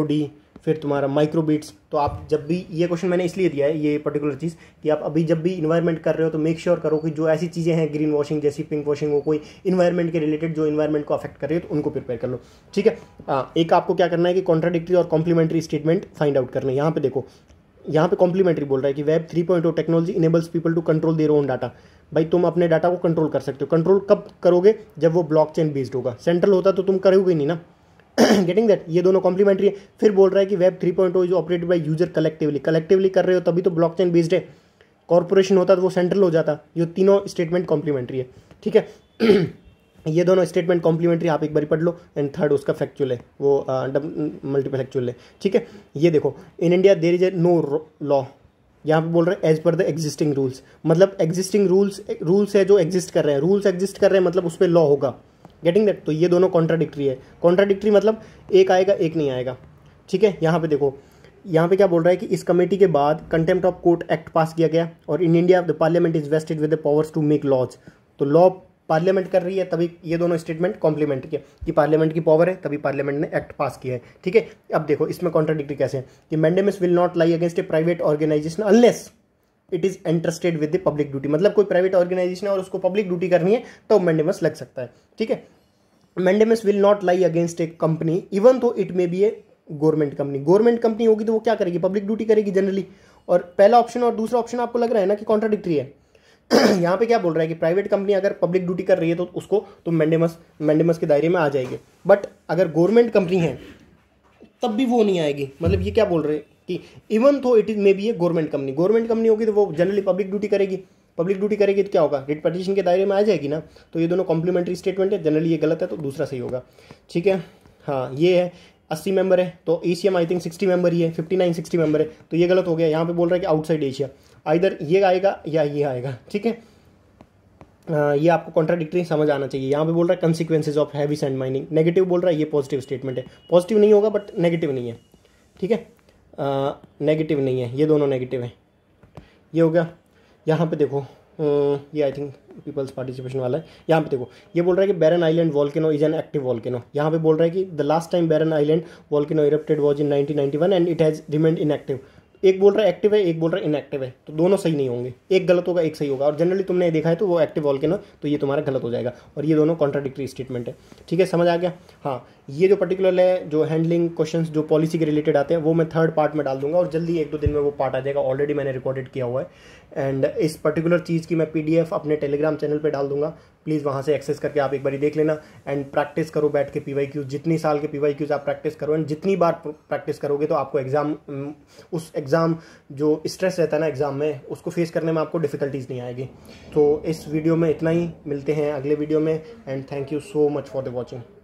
फिर तुम्हारा माइक्रोबीट्स तो आप जब भी ये क्वेश्चन मैंने इसलिए दिया है ये पर्टिकुलर चीज़ कि आप अभी जब भी इन्वायरमेंट कर रहे हो तो मेक श्योर sure करो कि जो ऐसी चीज़ें हैं ग्रीन वॉशिंग जैसी पिंक वॉशिंग हो कोई इन्वायरमेंट के रिलेटेड जो इन्वायरमेंट को अफेक्ट कर रही है तो उनको प्रिपेयर कर लो ठीक है आ, एक आपको क्या करना है कि कॉन्ट्राडिक्ट्री और कॉम्प्लीमेंट्री स्टेटमेंट फाइंड आउट करना है यहाँ पे देखो यहाँ पे कॉम्प्लीमेंट्री बोल रहा है कि web three point technology enables people to control their own data भाई तुम अपने डाटा को कंट्रोल कर सकते हो कंट्रोल कब करोगे जब वो ब्लॉकचेन बेस्ड होगा सेंट्रल होता तो तुम करोगे नहीं ना गेटिंग दैट ये दोनों कॉम्प्लीमेंट्री है फिर बोल रहा है कि web three point is operated by user collectively collectively कर रहे हो तभी तो ब्लॉक चेन बेस्ड है कॉरपोरेशन होता तो वो सेंट्रल हो जाता ये तीनों स्टेटमेंट कॉम्प्लीमेंट्री है ठीक है ये दोनों स्टेटमेंट कॉम्प्लीमेंट्री आप एक बार पढ़ लो एंड थर्ड उसका फैक्चुअल है वो मल्टीपल एक्चुअल है ठीक है ये देखो in India there is a no law यहाँ पे बोल रहे हैं as per the existing rules मतलब एग्जिस्टिंग रूल्स रूल्स है जो एग्जिस्ट कर रहे हैं रूल्स एग्जिस्ट कर रहे हैं मतलब उस पर लॉ होगा गेटिंग दैट तो ये दोनों कॉन्ट्राडिक्ट्री है कॉन्ट्राडिक्ट्री मतलब एक आएगा एक नहीं आएगा ठीक है यहाँ पे देखो यहाँ पे क्या बोल रहा है कि इस कमेटी के बाद contempt of court act pass किया गया और in India the parliament is vested with the powers to make laws तो लॉ पार्लियामेंट कर रही है तभी ये दोनों स्टेटमेंट कॉम्प्लीमेंट किया कि पार्लियामेंट की पावर है तभी पार्लियामेंट ने एक्ट पास किया है ठीक है अब देखो इसमें कॉन्ट्राडिक्टी कैसे है कि mandamus will not lie against a private organisation unless it is interested with the public duty मतलब कोई प्राइवेट ऑर्गेनाइजेशन है और उसको पब्लिक ड्यूटी करनी है तो मैंडेमस लग सकता है ठीक है mandamus will not lie against a company even though it may be a government company government company होगी तो वो क्या करेगी पब्लिक ड्यूटी करेगी जनरली और पहला ऑप्शन और दूसरा ऑप्शन आपको लग रहा है ना कि कॉन्ट्राडिक्ट्री है यहाँ पे क्या बोल रहा है कि प्राइवेट कंपनी अगर पब्लिक ड्यूटी कर रही है तो उसको तो मैंडेमस मैंडेमस के दायरे में आ जाएगी बट अगर गवर्नमेंट कंपनी है तब भी वो नहीं आएगी मतलब ये क्या बोल रहे कि even though it is may be a government company government company होगी तो वो जनरली पब्लिक ड्यूटी करेगी पब्लिक ड्यूटी करेगी तो क्या होगा रिट पटिशन के दायरे में आ जाएगी ना तो ये दोनों कॉम्प्लीमेंट्री स्टेटमेंट है जनरली ये गलत है तो दूसरा सही होगा ठीक है हाँ ये है अस्सी मेंबर है तो एशिया में आई थिंक सिक्सटी मेंबर ही है फिफ्टी नाइन सिक्सटी मेंबर है तो ये गलत हो गया यहाँ पे बोल रहा है कि आउटसाइड एशिया आइधर ये आएगा या ये आएगा ठीक है ये आपको कॉन्ट्राडिक्टरी समझ आना चाहिए यहाँ पे बोल रहा है consequences of heavy sand mining negative बोल रहा है ये पॉजिटिव स्टेटमेंट है पॉजिटिव नहीं होगा बट नेगेटिव नहीं है ठीक है नेगेटिव नहीं है ये दोनों नेगेटिव हैं ये हो गया यहाँ पे देखो ये आई थिंक पीपल्स पार्टिसिपेशन वाला है यहाँ पे देखो ये बोल रहा है कि Barren Island volcano is an active volcano यहाँ पे बोल रहा है कि the last time Barren Island volcano erupted was in one and it has remained inactive एक बोल रहा है एक्टिव है एक बोल रहा है इनएक्टिव है तो दोनों सही नहीं होंगे एक गलत होगा एक सही होगा और जनरली तुमने देखा है तो वो एक्टिव ना तो ये तुम्हारा गलत हो जाएगा और ये दोनों कॉन्ट्राडिक्ट्री स्टेटमेंट है ठीक है समझ आ गया हाँ ये जो पर्टिकुलर है जो हैंडलिंग क्वेश्चन जो पॉलिसी के रिलेटेड आते हैं वो मैं थर्ड पार्ट में डाल दूंगा और जल्दी एक दो दिन में वो पार्ट आ जाएगा ऑलरेडी मैंने रिकॉर्डेड किया हुआ है एंड इस पर्टिकुलर चीज़ की मैं पीडीएफ अपने टेलीग्राम चैनल पे डाल दूंगा प्लीज़ वहाँ से एक्सेस करके आप एक बार देख लेना एंड प्रैक्टिस करो बैठ के पी वाई क्यूज जितनी साल के पी वाई क्यूज आप प्रैक्टिस करो एंड जितनी बार प्रैक्टिस करोगे तो आपको एग्ज़ाम उस एग्ज़ाम जो स्ट्रेस रहता है ना एग्ज़ाम में उसको फेस करने में आपको डिफ़िकल्टीज़ नहीं आएगी तो इस वीडियो में इतना ही मिलते हैं अगले वीडियो में and thank you so much for the watching